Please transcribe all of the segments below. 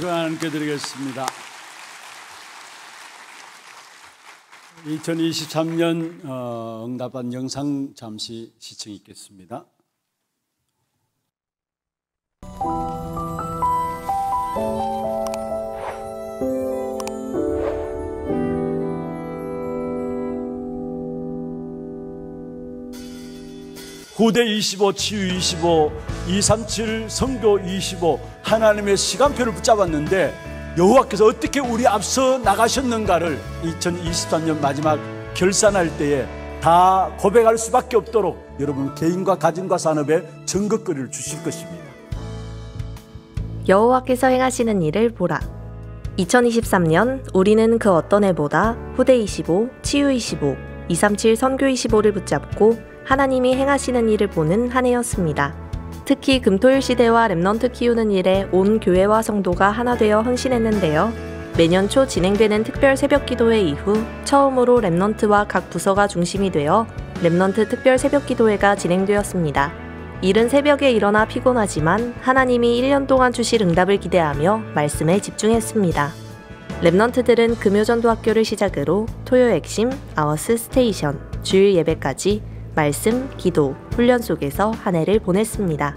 박수를 하나님께 드리겠습니다. 2023년 어, 응답한 영상 잠시 시청있겠습니다. 후대 25, 치유 25, 237, 성교 25 하나님의 시간표를 붙잡았는데 여호와께서 어떻게 우리 앞서 나가셨는가를 2023년 마지막 결산할 때에 다 고백할 수밖에 없도록 여러분 개인과 가정과 산업에 전극거리를 주실 것입니다. 여호와께서 행하시는 일을 보라. 2023년 우리는 그 어떤 해보다 후대 25, 치유 25, 237 선교 25를 붙잡고 하나님이 행하시는 일을 보는 한 해였습니다. 특히 금토일 시대와 랩넌트 키우는 일에 온 교회와 성도가 하나 되어 헌신했는데요. 매년 초 진행되는 특별 새벽 기도회 이후 처음으로 랩넌트와 각 부서가 중심이 되어 랩넌트 특별 새벽 기도회가 진행되었습니다. 이른 새벽에 일어나 피곤하지만 하나님이 1년 동안 주실 응답을 기대하며 말씀에 집중했습니다. 랩넌트들은 금요전도 학교를 시작으로 토요 핵심 아워스 스테이션, 주일 예배까지 말씀, 기도, 훈련 속에서 한 해를 보냈습니다.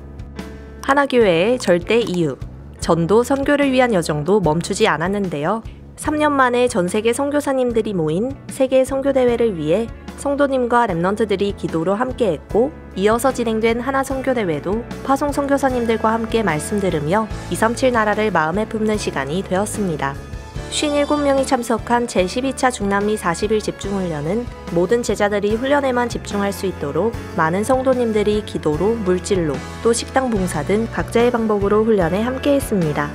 하나교회의 절대 이유, 전도 선교를 위한 여정도 멈추지 않았는데요. 3년 만에 전 세계 선교사님들이 모인 세계 선교대회를 위해 성도님과 랩런트들이 기도로 함께했고 이어서 진행된 하나 선교대회도 파송 선교사님들과 함께 말씀 들으며 237 나라를 마음에 품는 시간이 되었습니다. 57명이 참석한 제12차 중남미 40일 집중훈련은 모든 제자들이 훈련에만 집중할 수 있도록 많은 성도님들이 기도로, 물질로, 또 식당 봉사 등 각자의 방법으로 훈련에 함께했습니다.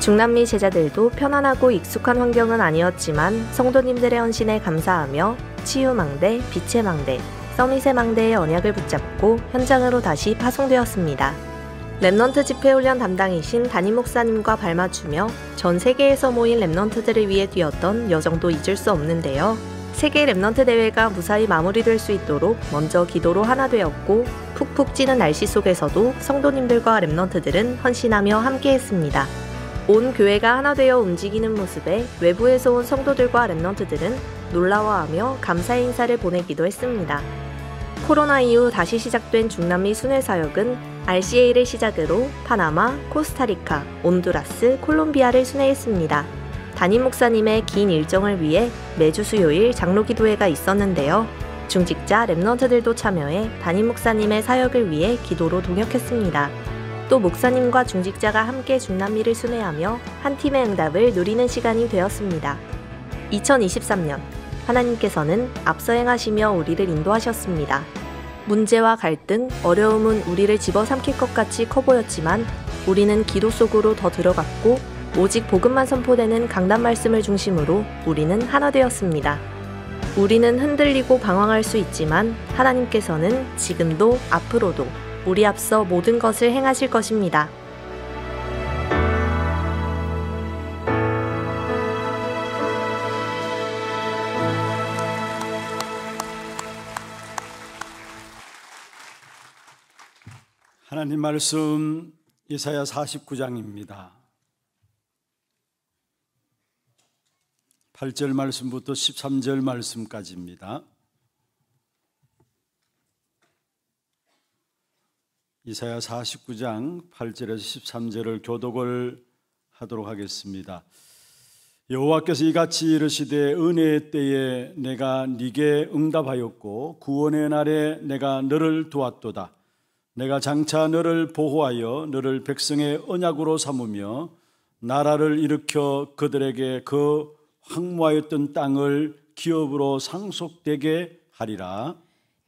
중남미 제자들도 편안하고 익숙한 환경은 아니었지만 성도님들의 헌신에 감사하며 치유망대, 빛의 망대, 써밋의 망대의 언약을 붙잡고 현장으로 다시 파송되었습니다. 랩넌트 집회훈련 담당이신 담임 목사님과 발맞추며 전 세계에서 모인 랩넌트들을 위해 뛰었던 여정도 잊을 수 없는데요. 세계 랩넌트 대회가 무사히 마무리될 수 있도록 먼저 기도로 하나 되었고 푹푹 찌는 날씨 속에서도 성도님들과 랩넌트들은 헌신하며 함께했습니다. 온 교회가 하나 되어 움직이는 모습에 외부에서 온 성도들과 랩넌트들은 놀라워하며 감사 의 인사를 보내기도 했습니다. 코로나 이후 다시 시작된 중남미 순회 사역은 RCA를 시작으로 파나마, 코스타리카, 온두라스, 콜롬비아를 순회했습니다. 담임 목사님의 긴 일정을 위해 매주 수요일 장로기도회가 있었는데요. 중직자 랩런트들도 참여해 담임 목사님의 사역을 위해 기도로 동역했습니다. 또 목사님과 중직자가 함께 중남미를 순회하며 한 팀의 응답을 누리는 시간이 되었습니다. 2023년 하나님께서는 앞서 행하시며 우리를 인도하셨습니다. 문제와 갈등, 어려움은 우리를 집어삼킬 것 같이 커 보였지만 우리는 기도 속으로 더 들어갔고 오직 복음만 선포되는 강단 말씀을 중심으로 우리는 하나 되었습니다. 우리는 흔들리고 방황할 수 있지만 하나님께서는 지금도 앞으로도 우리 앞서 모든 것을 행하실 것입니다. 하나님 말씀 이사야 49장입니다. 8절 말씀부터 13절 말씀까지입니다. 이사야 49장 8절에서 13절을 교독을 하도록 하겠습니다. 여호와께서 이같이 이르시되 은혜의 때에 내가 네게 응답하였고 구원의 날에 내가 너를 도왔도다. 내가 장차 너를 보호하여 너를 백성의 언약으로 삼으며 나라를 일으켜 그들에게 그 황무하였던 땅을 기업으로 상속되게 하리라.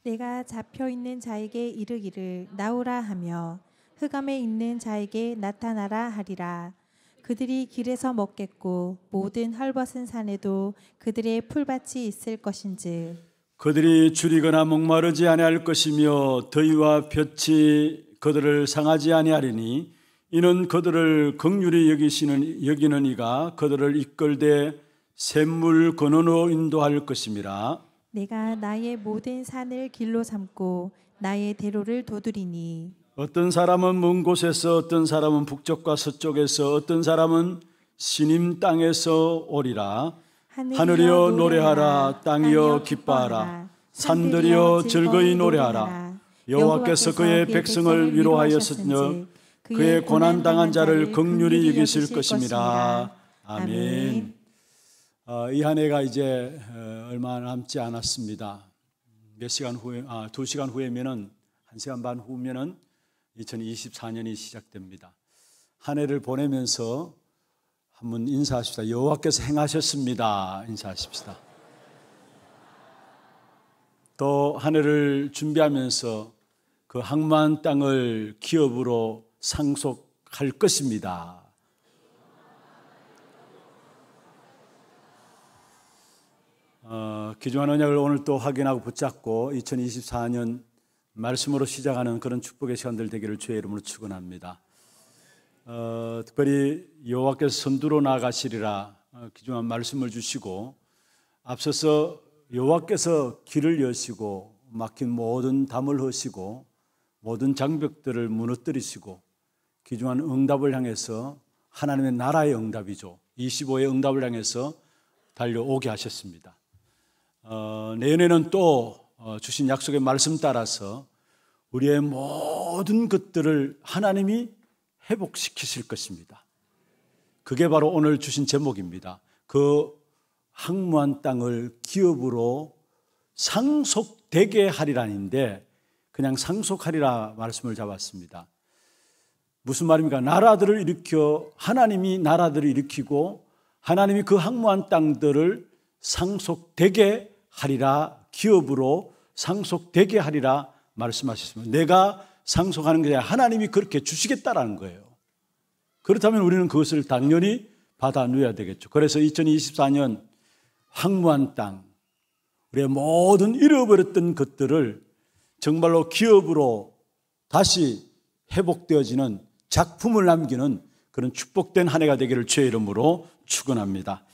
내가 잡혀 있는 자에게 이르기를 나오라 하며 흑암에 있는 자에게 나타나라 하리라. 그들이 길에서 먹겠고 모든 헐벗은 산에도 그들의 풀밭이 있을 것인즉 그들이 줄이거나 목마르지 아니할 것이며 더위와 볕이 그들을 상하지 아니하리니 이는 그들을 극률히 여기시는 여기는 이가 그들을 이끌되 샘물 근원으로 인도할 것임이라 내가 나의 모든 산을 길로 삼고 나의 대로를 도두리니 어떤 사람은 먼 곳에서 어떤 사람은 북쪽과 서쪽에서 어떤 사람은 신임 땅에서 오리라 하늘이여 노래하라 땅이여 기뻐하라 산들이여 즐거이 노래하라 여호와께서 그의 백성을 위로하였으니 그의 고난 당한 자를 극률히 이기실 것입니다. 아멘. 어, 이한 해가 이제 어, 얼마 남지 않았습니다. 몇 시간 후에 아, 두 시간 후에면은 한 시간 반 후면은 2024년이 시작됩니다. 한 해를 보내면서 한번 인사하십시다. 여호와께서 행하셨습니다. 인사하십시다. 또한 해를 준비하면서 그 항만 땅을 기업으로 상속할 것입니다. 어, 기존 언약을 오늘 또 확인하고 붙잡고 2024년 말씀으로 시작하는 그런 축복의 시간들 되기를 주의 이름으로 축원합니다. 어, 특별히 여호와께서 선두로 나가시리라 어, 귀중한 말씀을 주시고 앞서서 여호와께서 길을 여시고 막힌 모든 담을 허시고 모든 장벽들을 무너뜨리시고 귀중한 응답을 향해서 하나님의 나라의 응답이죠. 25의 응답을 향해서 달려오게 하셨습니다. 어, 내년에는 또 어, 주신 약속의 말씀 따라서 우리의 모든 것들을 하나님이 회복시키실 것입니다. 그게 바로 오늘 주신 제목입니다. 그 항무한 땅을 기업으로 상속되게 하리라는데 그냥 상속하리라 말씀을 잡았습니다. 무슨 말입니까? 나라들을 일으켜 하나님이 나라들을 일으키고 하나님이 그 항무한 땅들을 상속되게 하리라 기업으로 상속되게 하리라 말씀하셨습니다. 내가 상속하는 게 하나님이 그렇게 주시겠다라는 거예요. 그렇다면 우리는 그것을 당연히 받아 누려야 되겠죠. 그래서 2024년 황무한 땅, 우리의 모든 잃어버렸던 것들을 정말로 기업으로 다시 회복되어지는 작품을 남기는 그런 축복된 한 해가 되기를 주의 이름으로 축원합니다.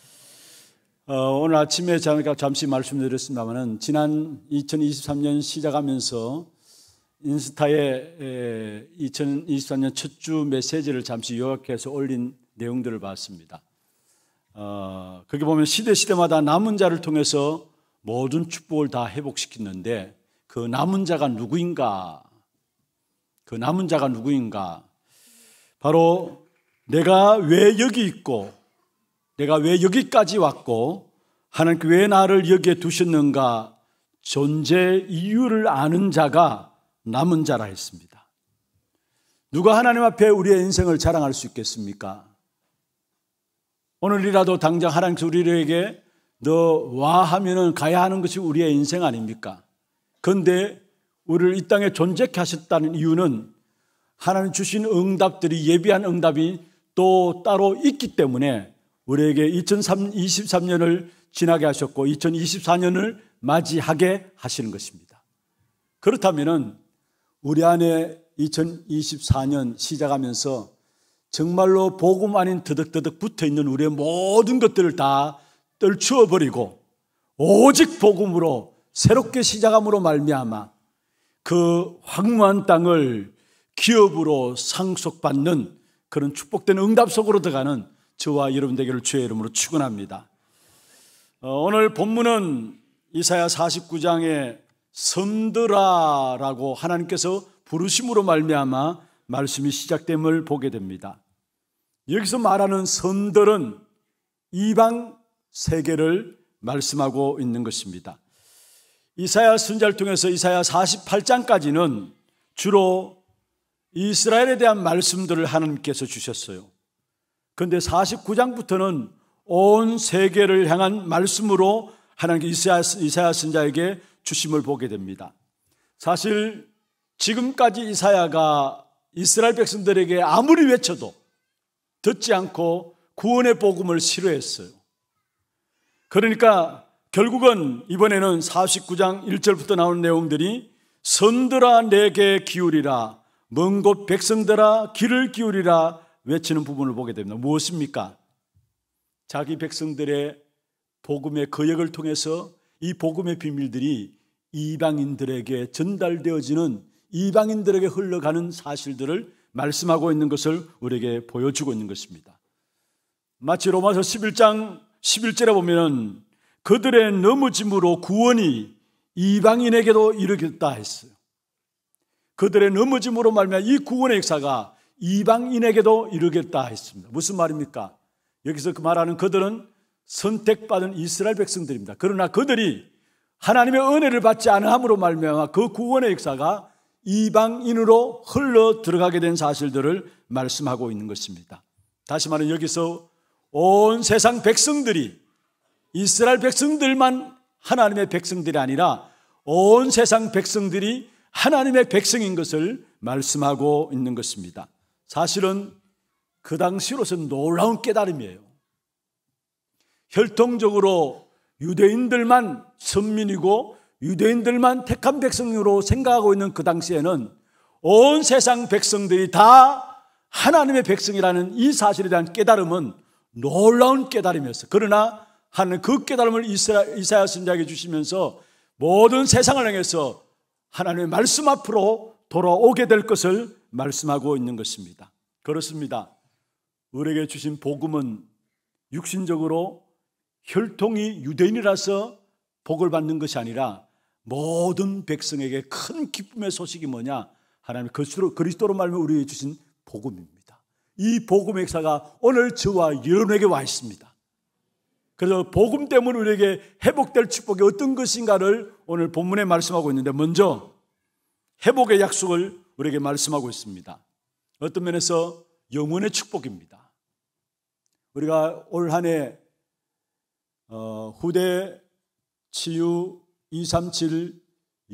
어, 오늘 아침에 제가 잠시 말씀드렸습니다만은 지난 2023년 시작하면서 인스타에 2 0 2 4년첫 주 메시지를 잠시 요약해서 올린 내용들을 봤습니다. 어, 거기 보면 시대 시대마다 남은 자를 통해서 모든 축복을 다 회복시키는데 그 남은 자가 누구인가? 그 남은 자가 누구인가? 바로 내가 왜 여기 있고 내가 왜 여기까지 왔고 하나님께 왜 나를 여기에 두셨는가 존재 이유를 아는 자가 남은 자라 했습니다. 누가 하나님 앞에 우리의 인생을 자랑할 수 있겠습니까? 오늘이라도 당장 하나님께 우리에게 너 와 하면은 가야 하는 것이 우리의 인생 아닙니까? 그런데 우리를 이 땅에 존재케 하셨다는 이유는 하나님 주신 응답들이 예비한 응답이 또 따로 있기 때문에 우리에게 2023년을 지나게 하셨고 2024년을 맞이하게 하시는 것입니다. 그렇다면은 우리 안에 2024년 시작하면서 정말로 복음 아닌 드득드득 붙어 있는 우리의 모든 것들을 다떨쳐 버리고 오직 복음으로 새롭게 시작함으로 말미암아 그 황무한 땅을 기업으로 상속받는 그런 축복된 응답 속으로 들어가는 저와 여러분 되기를 주의 이름으로 축원합니다. 어, 오늘 본문은 이사야 4 9장의 선드라라고 하나님께서 부르심으로 말미암아 말씀이 시작됨을 보게 됩니다. 여기서 말하는 섬들은 이방 세계를 말씀하고 있는 것입니다. 이사야 순자를 통해서 이사야 48장까지는 주로 이스라엘에 대한 말씀들을 하나님께서 주셨어요. 그런데 49장부터는 온 세계를 향한 말씀으로 하나님께서 이사야, 이자에게 주심을 보게 됩니다. 사실 지금까지 이사야가 이스라엘 백성들에게 아무리 외쳐도 듣지 않고 구원의 복음을 실어했어요. 그러니까 결국은 이번에는 49장 1절부터 나오는 내용들이 선들아 내게 기울이라 먼 곳 백성들아 길을 기울이라 외치는 부분을 보게 됩니다. 무엇입니까? 자기 백성들의 복음의 거역을 통해서 이 복음의 비밀들이 이방인들에게 전달되어지는 이방인들에게 흘러가는 사실들을 말씀하고 있는 것을 우리에게 보여주고 있는 것입니다. 마치 로마서 11장 11절에 보면 그들의 넘어짐으로 구원이 이방인에게도 이르겠다 했어요. 그들의 넘어짐으로 말미암이 구원의 역사가 이방인에게도 이르겠다 했습니다. 무슨 말입니까? 여기서 그 말하는 그들은 선택받은 이스라엘 백성들입니다. 그러나 그들이 하나님의 은혜를 받지 않음으로 말미암아 그 구원의 역사가 이방인으로 흘러 들어가게 된 사실들을 말씀하고 있는 것입니다. 다시 말해 여기서 온 세상 백성들이 이스라엘 백성들만 하나님의 백성들이 아니라 온 세상 백성들이 하나님의 백성인 것을 말씀하고 있는 것입니다. 사실은 그 당시로서 놀라운 깨달음이에요. 혈통적으로 유대인들만 선민이고 유대인들만 택한 백성으로 생각하고 있는 그 당시에는 온 세상 백성들이 다 하나님의 백성이라는 이 사실에 대한 깨달음은 놀라운 깨달음이었어요. 그러나 하는 그 깨달음을 이사야 선자에게 주시면서 모든 세상을 향해서 하나님의 말씀 앞으로 돌아오게 될 것을 말씀하고 있는 것입니다. 그렇습니다. 우리에게 주신 복음은 육신적으로 혈통이 유대인이라서 복을 받는 것이 아니라 모든 백성에게 큰 기쁨의 소식이 뭐냐? 하나님 그리스도로, 그리스도로 말미암 우리에게 주신 복음입니다. 이 복음 역사가 오늘 저와 여러분에게 와 있습니다. 그래서 복음 때문에 우리에게 회복될 축복이 어떤 것인가를 오늘 본문에 말씀하고 있는데 먼저 회복의 약속을 우리에게 말씀하고 있습니다. 어떤 면에서 영혼의 축복입니다. 우리가 올한해 어, 후대 치유 237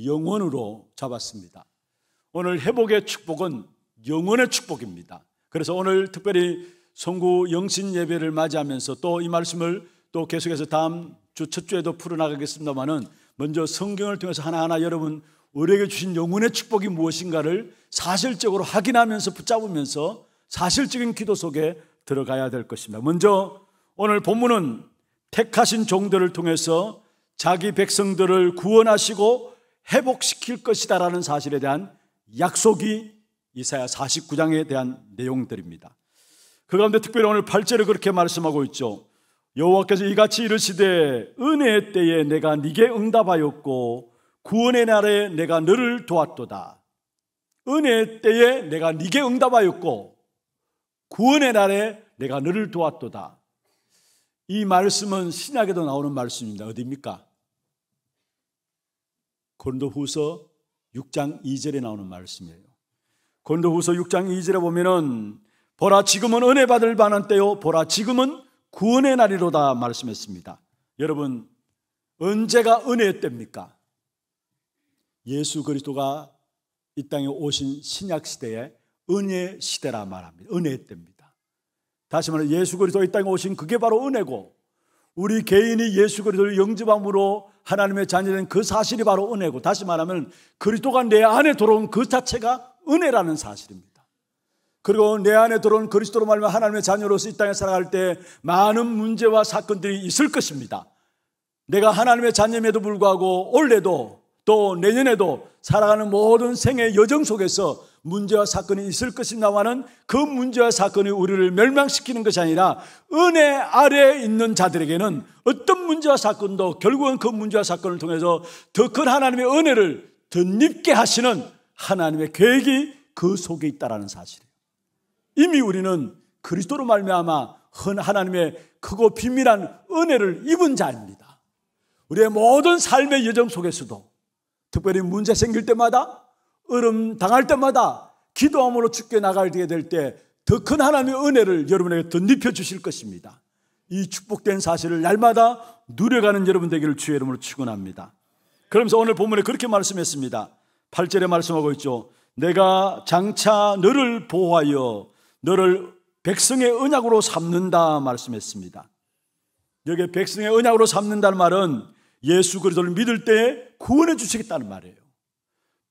영혼으로 잡았습니다. 오늘 회복의 축복은 영혼의 축복입니다. 그래서 오늘 특별히 성구 영신 예배를 맞이하면서 또 이 말씀을 또 계속해서 다음 주 첫 주에도 풀어나가겠습니다만은 먼저 성경을 통해서 하나하나 여러분 우리에게 주신 영혼의 축복이 무엇인가를 사실적으로 확인하면서 붙잡으면서 사실적인 기도 속에 들어가야 될 것입니다. 먼저 오늘 본문은 택하신 종들을 통해서 자기 백성들을 구원하시고 회복시킬 것이다라는 사실에 대한 약속이 이사야 49장에 대한 내용들입니다. 그 가운데 특별히 오늘 8절을 그렇게 말씀하고 있죠. 여호와께서 이같이 이르시되 은혜의 때에 내가 네게 응답하였고 구원의 날에 내가 너를 도왔도다. 은혜의 때에 내가 네게 응답하였고 구원의 날에 내가 너를 도왔도다. 이 말씀은 신약에도 나오는 말씀입니다. 어디입니까? 고린도 후서 6장 2절에 나오는 말씀이에요. 고린도 후서 6장 2절에 보면은 보라 지금은 은혜 받을 만한 때요. 보라 지금은 구원의 날이로다 말씀했습니다. 여러분, 언제가 은혜의 때입니까? 예수 그리스도가 이 땅에 오신 신약 시대에 은혜 시대라 말합니다. 은혜의 때입니다. 다시 말해 예수 그리스도 이 땅에 오신 그게 바로 은혜고 우리 개인이 예수 그리스도를 영접함으로 하나님의 자녀된 그 사실이 바로 은혜고 다시 말하면 그리스도가 내 안에 들어온 그 자체가 은혜라는 사실입니다. 그리고 내 안에 들어온 그리스도로 말하면 하나님의 자녀로서 이 땅에 살아갈 때 많은 문제와 사건들이 있을 것입니다. 내가 하나님의 자녀임에도 불구하고 올래도 또 내년에도 살아가는 모든 생의 여정 속에서 문제와 사건이 있을 것이나고 하는 그 문제와 사건이 우리를 멸망시키는 것이 아니라 은혜 아래에 있는 자들에게는 어떤 문제와 사건도 결국은 그 문제와 사건을 통해서 더 큰 하나님의 은혜를 덧입게 하시는 하나님의 계획이 그 속에 있다라는 사실이에요. 이미 우리는 그리스도로 말미암아 헌 하나님의 크고 비밀한 은혜를 입은 자입니다. 우리의 모든 삶의 여정 속에서도 특별히 문제 생길 때마다 얼음 당할 때마다 기도함으로 죽게 나가게 될때더 큰 하나님의 은혜를 여러분에게 덧입혀 주실 것입니다. 이 축복된 사실을 날마다 누려가는 여러분 되기를 주의 이름으로 축원합니다. 그러면서 오늘 본문에 그렇게 말씀했습니다. 8절에 말씀하고 있죠. 내가 장차 너를 보호하여 너를 백성의 언약으로 삼는다 말씀했습니다. 여기 백성의 언약으로 삼는다는 말은 예수 그리스도를 믿을 때 구원해 주시겠다는 말이에요.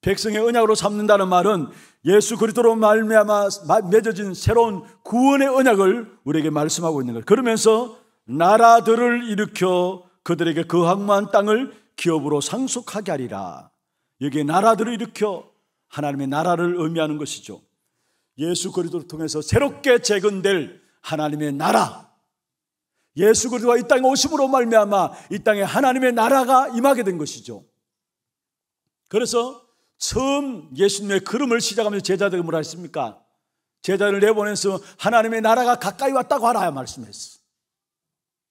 백성의 언약으로 삼는다는 말은 예수 그리스도로 말미암아 맺어진 새로운 구원의 언약을 우리에게 말씀하고 있는 거예요. 그러면서 나라들을 일으켜 그들에게 그 항만 땅을 기업으로 상속하게 하리라. 여기에 나라들을 일으켜 하나님의 나라를 의미하는 것이죠. 예수 그리스도를 통해서 새롭게 재건될 하나님의 나라, 예수 그리스도가 이 땅에 오심으로 말미암아 이 땅에 하나님의 나라가 임하게 된 것이죠. 그래서 처음 예수님의 걸음을 시작하면서 제자들이 뭐라 했습니까? 제자를 내보내서 하나님의 나라가 가까이 왔다고 하라 말씀했어.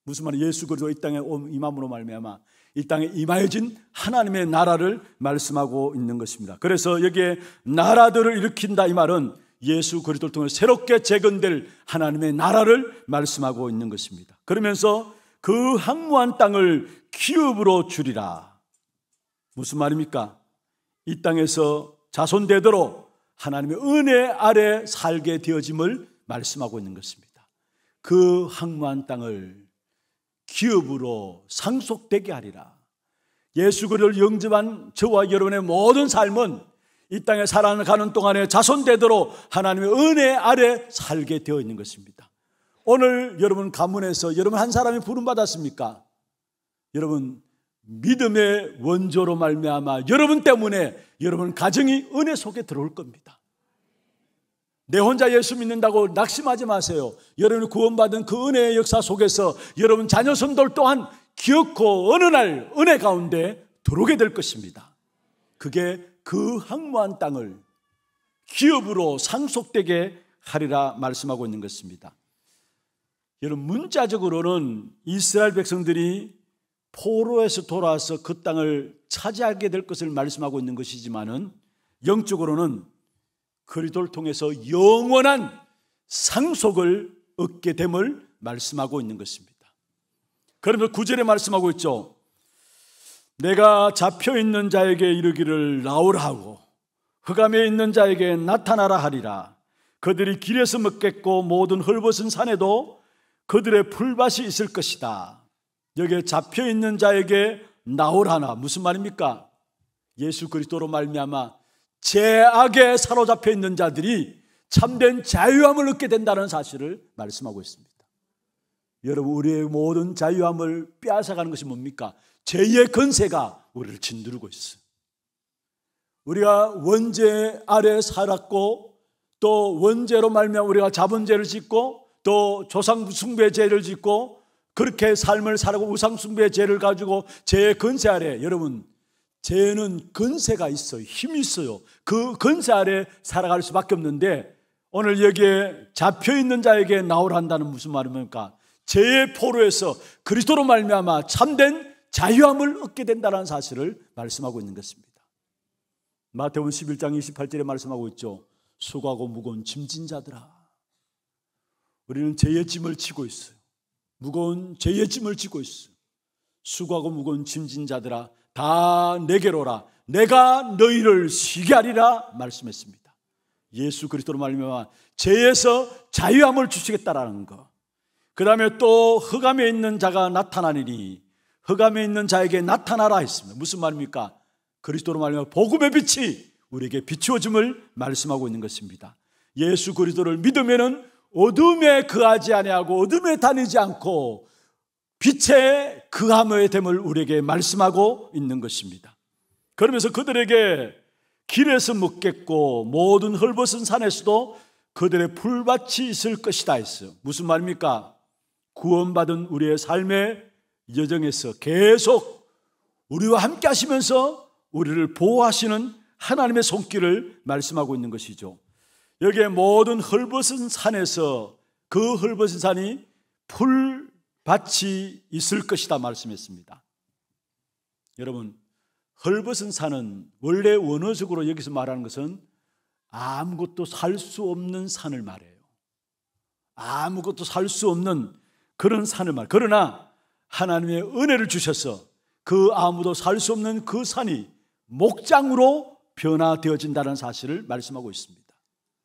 무슨 말이 예수 그리스도이 땅에 임함으로 말미암아 이 땅에 임하여진 하나님의 나라를 말씀하고 있는 것입니다. 그래서 여기에 나라들을 일으킨다 이 말은 예수 그리스도를 통해 새롭게 재건될 하나님의 나라를 말씀하고 있는 것입니다. 그러면서 그 항무한 땅을 기업으로 주리라. 무슨 말입니까? 이 땅에서 자손되도록 하나님의 은혜 아래 살게 되어짐을 말씀하고 있는 것입니다. 그 항무한 땅을 기업으로 상속되게 하리라. 예수 그를 영접한 저와 여러분의 모든 삶은 이 땅에 살아가는 동안에 자손되도록 하나님의 은혜 아래 살게 되어 있는 것입니다. 오늘 여러분 가문에서 여러분 한 사람이 부름받았습니까? 여러분 믿음의 원조로 말미암아 여러분 때문에 여러분 가정이 은혜 속에 들어올 겁니다. 내 혼자 예수 믿는다고 낙심하지 마세요. 여러분이 구원받은 그 은혜의 역사 속에서 여러분 자녀 손돌 또한 기어코 어느 날 은혜 가운데 들어오게 될 것입니다. 그게 그항무한 땅을 기업으로 상속되게 하리라 말씀하고 있는 것입니다. 여러분 문자적으로는 이스라엘 백성들이 포로에서 돌아와서 그 땅을 차지하게 될 것을 말씀하고 있는 것이지만은 영적으로는 그리도를 통해서 영원한 상속을 얻게 됨을 말씀하고 있는 것입니다. 그러면 구절에 말씀하고 있죠. 내가 잡혀 있는 자에게 이르기를 나오라 하고 흑암에 있는 자에게 나타나라 하리라. 그들이 길에서 먹겠고 모든 헐벗은 산에도 그들의 풀밭이 있을 것이다. 여기에 잡혀 있는 자에게 나오라나 무슨 말입니까? 예수 그리스도로 말미암아 제악에 사로잡혀 있는 자들이 참된 자유함을 얻게 된다는 사실을 말씀하고 있습니다. 여러분 우리의 모든 자유함을 빼앗아가는 것이 뭡니까? 죄의 근세가 우리를 짓누르고 있어. 우리가 원죄 아래 살았고 또 원죄로 말미 우리가 자본죄를 짓고 또 조상 숭배 죄를 짓고 그렇게 삶을 살고 우상 숭배 죄를 가지고 죄의 근세 아래 여러분 죄는 근세가 있어 힘이 있어요. 그 근세 아래 살아갈 수밖에 없는데 오늘 여기에 잡혀 있는 자에게 나오라 한다는 무슨 말입니까? 죄의 포로에서 그리스도로 말미암아 참된 자유함을 얻게 된다는 사실을 말씀하고 있는 것입니다. 마태복음 11장 28절에 말씀하고 있죠. 수고하고 무거운 짐진 자들아. 우리는 죄의 짐을 지고 있어요. 무거운 죄의 짐을 지고 있어요. 수고하고 무거운 짐진 자들아 다 내게로라 내가 너희를 쉬게 하리라 말씀했습니다. 예수 그리스도로 말미암아 죄에서 자유함을 주시겠다라는 것. 그 다음에 또 흑암에 있는 자가 나타나니니 흑암에 있는 자에게 나타나라 했습니다. 무슨 말입니까? 그리스도로 말하면 복음의 빛이 우리에게 비추어짐을 말씀하고 있는 것입니다. 예수 그리스도를 믿으면은 어둠에 그하지 아니하고 어둠에 다니지 않고 빛의 그함의 됨을 우리에게 말씀하고 있는 것입니다. 그러면서 그들에게 길에서 묻겠고 모든 헐벗은 산에서도 그들의 풀밭이 있을 것이다 했어요. 무슨 말입니까? 구원받은 우리의 삶의 여정에서 계속 우리와 함께 하시면서 우리를 보호하시는 하나님의 손길을 말씀하고 있는 것이죠. 여기에 모든 헐벗은 산에서 그 헐벗은 산이 풀밭이 있을 것이다 말씀했습니다. 여러분, 헐벗은 산은 원래 원어적으로 여기서 말하는 것은 아무것도 살 수 없는 산을 말해요. 아무것도 살 수 없는 그런 산을 말. 그러나 하나님의 은혜를 주셔서 그 아무도 살 수 없는 그 산이 목장으로 변화되어진다는 사실을 말씀하고 있습니다.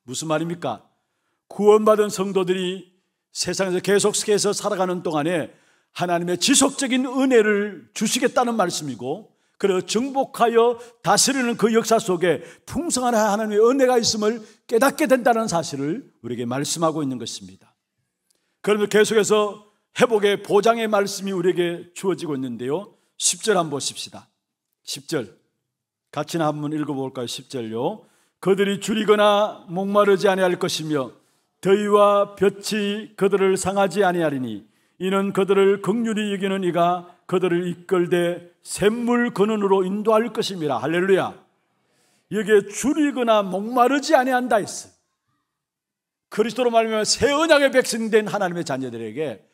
무슨 말입니까? 구원받은 성도들이 세상에서 계속해서 살아가는 동안에 하나님의 지속적인 은혜를 주시겠다는 말씀이고, 그리고 정복하여 다스리는 그 역사 속에 풍성한 하나님의 은혜가 있음을 깨닫게 된다는 사실을 우리에게 말씀하고 있는 것입니다. 그러면 계속해서 회복의 보장의 말씀이 우리에게 주어지고 있는데요. 10절 한번 보십시다. 10절. 같이 한번 읽어볼까요? 10절요. 그들이 줄이거나 목마르지 아니할 것이며 더위와 볕이 그들을 상하지 아니하리니 이는 그들을 극률이 이기는 이가 그들을 이끌되 샘물 근원으로 인도할 것입니다. 할렐루야. 여기에 줄이거나 목마르지 아니한다 했어. 그리스도로 말하면아새 언약의 백성된 하나님의 자녀들에게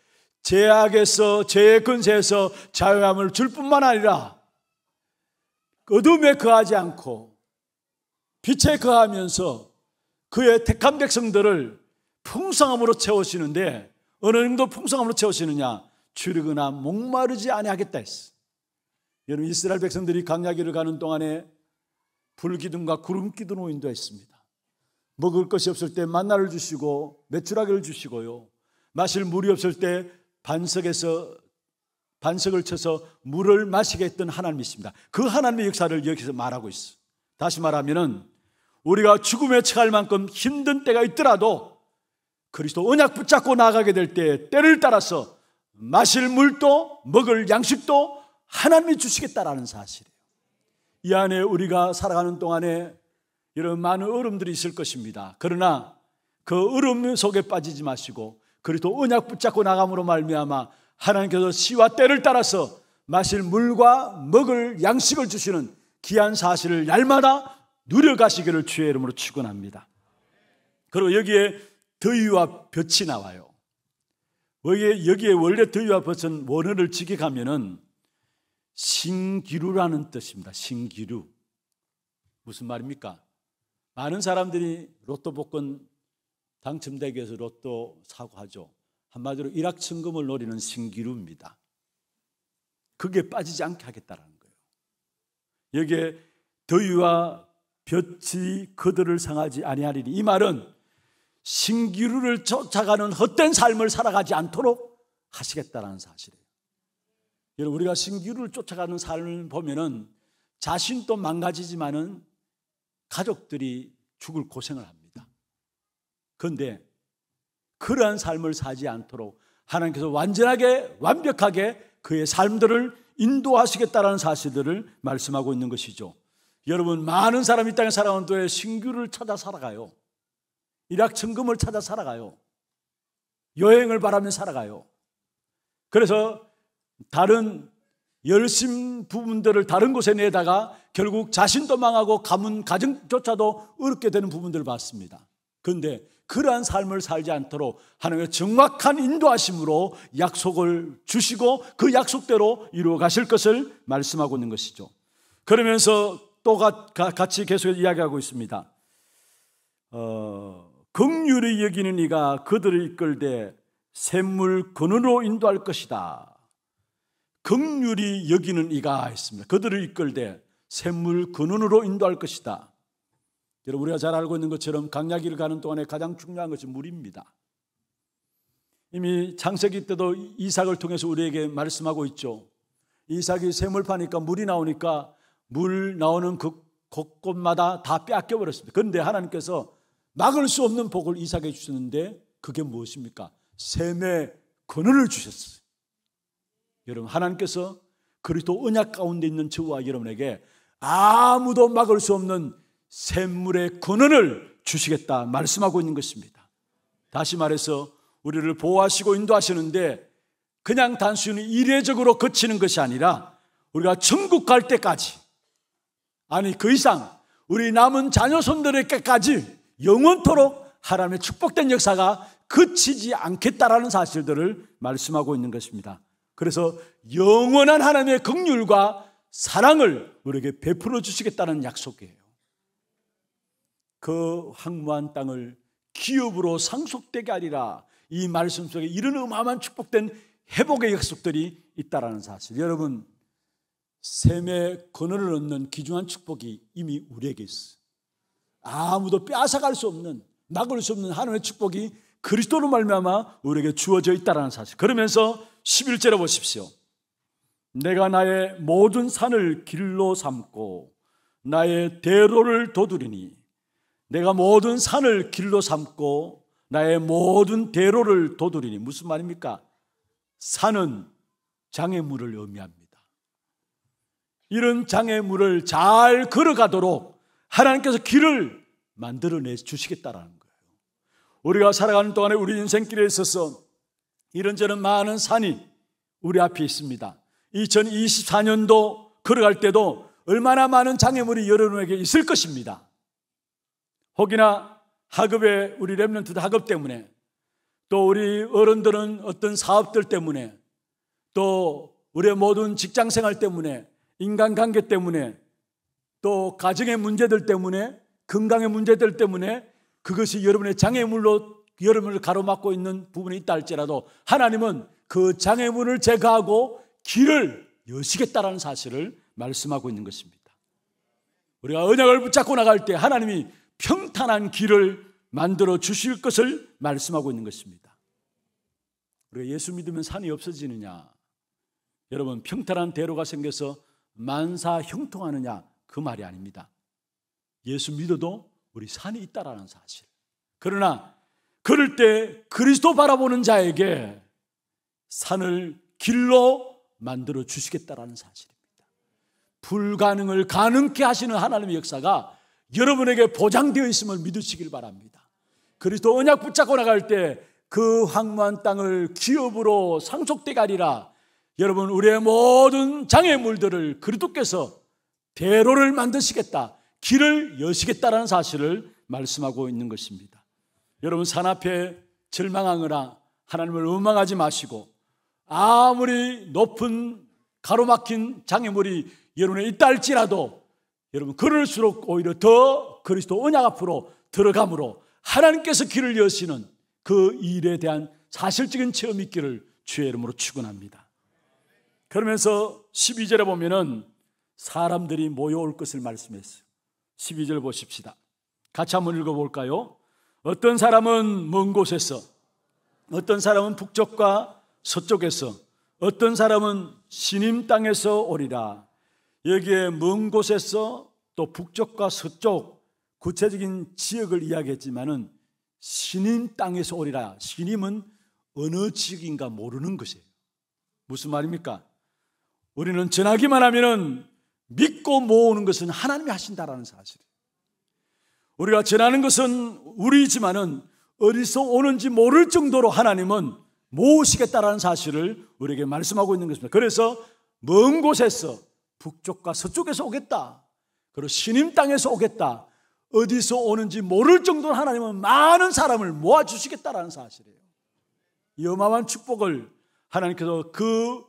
제약에서 죄의 근세에서 자유함을 줄 뿐만 아니라 어둠에 거하지 않고 빛에 거하면서 그의 택한 백성들을 풍성함으로 채우시는데 어느 정도 풍성함으로 채우시느냐 주르거나 목마르지 아니하겠다 했어. 여러분 이스라엘 백성들이 강야기를 가는 동안에 불기둥과 구름기둥 오인도 했습니다. 먹을 것이 없을 때 만나를 주시고 메추라기를 주시고요. 마실 물이 없을 때 반석에서 반석을 쳐서 물을 마시게 했던 하나님이십니다. 그 하나님의 역사를 여기서 말하고 있어. 다시 말하면은 우리가 죽음에 처할 만큼 힘든 때가 있더라도 그리스도 언약 붙잡고 나가게 될때 때를 따라서 마실 물도 먹을 양식도 하나님이 주시겠다라는 사실이에요. 이 안에 우리가 살아가는 동안에 이런 많은 어려들이 있을 것입니다. 그러나 그어려 속에 빠지지 마시고 그리고또은약 붙잡고 나감으로 말미암아 하나님께서 시와 때를 따라서 마실 물과 먹을 양식을 주시는 귀한 사실을 날마다 누려가시기를 주의 이름으로 축원합니다. 그리고 여기에 더위와 볕이 나와요. 여기에, 여기에 원래 더위와 볕은 원어를 직역하면은 신기루라는 뜻입니다. 신기루. 무슨 말입니까? 많은 사람들이 로또 복권 당첨되기 위해서 로또 사고 하죠. 한마디로 일확천금을 노리는 신기루입니다. 그게 빠지지 않게 하겠다라는 거예요. 여기에 더위와 볕이 그들을 상하지 아니하리니 이 말은 신기루를 쫓아가는 헛된 삶을 살아가지 않도록 하시겠다라는 사실이에요. 여러분 우리가 신기루를 쫓아가는 삶을 보면은 자신도 망가지지만은 가족들이 죽을 고생을 합니다. 그런데 그러한 삶을 사지 않도록 하나님께서 완전하게 완벽하게 그의 삶들을 인도하시겠다라는 사실들을 말씀하고 있는 것이죠. 여러분 많은 사람이 이 땅에 살아온 도에 신규를 찾아 살아가요. 일확천금을 찾아 살아가요. 여행을 바라며 살아가요. 그래서 다른 열심 부분들을 다른 곳에 내다가 결국 자신도 망하고 가문 가정조차도 어렵게 되는 부분들을 봤습니다. 그런데 그러한 삶을 살지 않도록 하나님의 정확한 인도하심으로 약속을 주시고 그 약속대로 이루어 가실 것을 말씀하고 있는 것이죠. 그러면서 또 같이 계속 이야기하고 있습니다. 어, 극률이 여기는 이가 그들을 이끌되 샘물 근으로 인도할 것이다. 극률이 여기는 이가 있습니다. 그들을 이끌되 샘물 근원으로 인도할 것이다. 여러분 우리가 잘 알고 있는 것처럼 강야기를 가는 동안에 가장 중요한 것이 물입니다. 이미 창세기 때도 이삭을 통해서 우리에게 말씀하고 있죠. 이삭이 샘을 파니까 물이 나오니까 물 나오는 그 곳곳마다 다 빼앗겨 버렸습니다. 그런데 하나님께서 막을 수 없는 복을 이삭에 주셨는데 그게 무엇입니까? 샘의 근원을 주셨어요. 여러분 하나님께서 그리스도 언약 가운데 있는 저와 여러분에게 아무도 막을 수 없는 샘물의 근원을 주시겠다 말씀하고 있는 것입니다. 다시 말해서 우리를 보호하시고 인도하시는데 그냥 단순히 이례적으로 거치는 것이 아니라 우리가 천국 갈 때까지 아니 그 이상 우리 남은 자녀손들에게까지 영원토록 하나님의 축복된 역사가 그치지 않겠다라는 사실들을 말씀하고 있는 것입니다. 그래서 영원한 하나님의 긍휼과 사랑을 우리에게 베풀어 주시겠다는 약속이에요. 그 황무한 땅을 기업으로 상속되게 하리라. 이 말씀 속에 이런 어마어마한 축복된 회복의 약속들이 있다라는 사실. 여러분, 샘의 근원를 얻는 귀중한 축복이 이미 우리에게 있어. 아무도 빼앗아갈 수 없는, 막을 수 없는 하나님의 축복이 그리스도로 말미암아 우리에게 주어져 있다라는 사실. 그러면서 11절에 보십시오. 내가 나의 모든 산을 길로 삼고 나의 대로를 도두리니 내가 모든 산을 길로 삼고 나의 모든 대로를 도두리니 무슨 말입니까? 산은 장애물을 의미합니다. 이런 장애물을 잘 걸어가도록 하나님께서 길을 만들어내 주시겠다라는 거예요. 우리가 살아가는 동안에 우리 인생길에 있어서 이런저런 많은 산이 우리 앞에 있습니다. 2024년도 걸어갈 때도 얼마나 많은 장애물이 여러분에게 있을 것입니다. 혹이나 학업에 우리 랩런트 학업 때문에 또 우리 어른들은 어떤 사업들 때문에 또 우리의 모든 직장 생활 때문에 인간관계 때문에 또 가정의 문제들 때문에 건강의 문제들 때문에 그것이 여러분의 장애물로 여러분을 가로막고 있는 부분이 있다 할지라도 하나님은 그 장애물을 제거하고 길을 여시겠다라는 사실을 말씀하고 있는 것입니다. 우리가 언약을 붙잡고 나갈 때 하나님이 평탄한 길을 만들어 주실 것을 말씀하고 있는 것입니다. 우리가 예수 믿으면 산이 없어지느냐? 여러분, 평탄한 대로가 생겨서 만사 형통하느냐? 그 말이 아닙니다. 예수 믿어도 우리 산이 있다라는 사실. 그러나 그럴 때 그리스도 바라보는 자에게 산을 길로 만들어 주시겠다라는 사실입니다. 불가능을 가능케 하시는 하나님의 역사가 여러분에게 보장되어 있음을 믿으시길 바랍니다. 그리스도 언약 붙잡고 나갈 때 그 황무한 땅을 기업으로 상속되가리라. 여러분 우리의 모든 장애물들을 그리스도께서 대로를 만드시겠다. 길을 여시겠다라는 사실을 말씀하고 있는 것입니다. 여러분 산앞에 절망하거나 하나님을 원망하지 마시고 아무리 높은 가로막힌 장애물이 여러분의 있다 할지라도 여러분 그럴수록 오히려 더 그리스도 언약 앞으로 들어감으로 하나님께서 길을 여시는 그 일에 대한 사실적인 체험이 있기를 주의 이름으로 축원합니다. 그러면서 12절에 보면은 사람들이 모여올 것을 말씀했어요. 12절 보십시다. 같이 한번 읽어볼까요? 어떤 사람은 먼 곳에서, 어떤 사람은 북쪽과 서쪽에서, 어떤 사람은 신임 땅에서 오리라. 여기에 먼 곳에서 또 북쪽과 서쪽 구체적인 지역을 이야기했지만은 신임 땅에서 오리라. 신임은 어느 지역인가 모르는 것이에요. 무슨 말입니까? 우리는 전하기만 하면은 믿고 모으는 것은 하나님이 하신다라는 사실이에요. 우리가 전하는 것은 우리지만은 어디서 오는지 모를 정도로 하나님은 모으시겠다라는 사실을 우리에게 말씀하고 있는 것입니다. 그래서 먼 곳에서 북쪽과 서쪽에서 오겠다. 그리고 신임 땅에서 오겠다. 어디서 오는지 모를 정도로 하나님은 많은 사람을 모아주시겠다라는 사실이에요. 이어마어한 축복을 하나님께서 그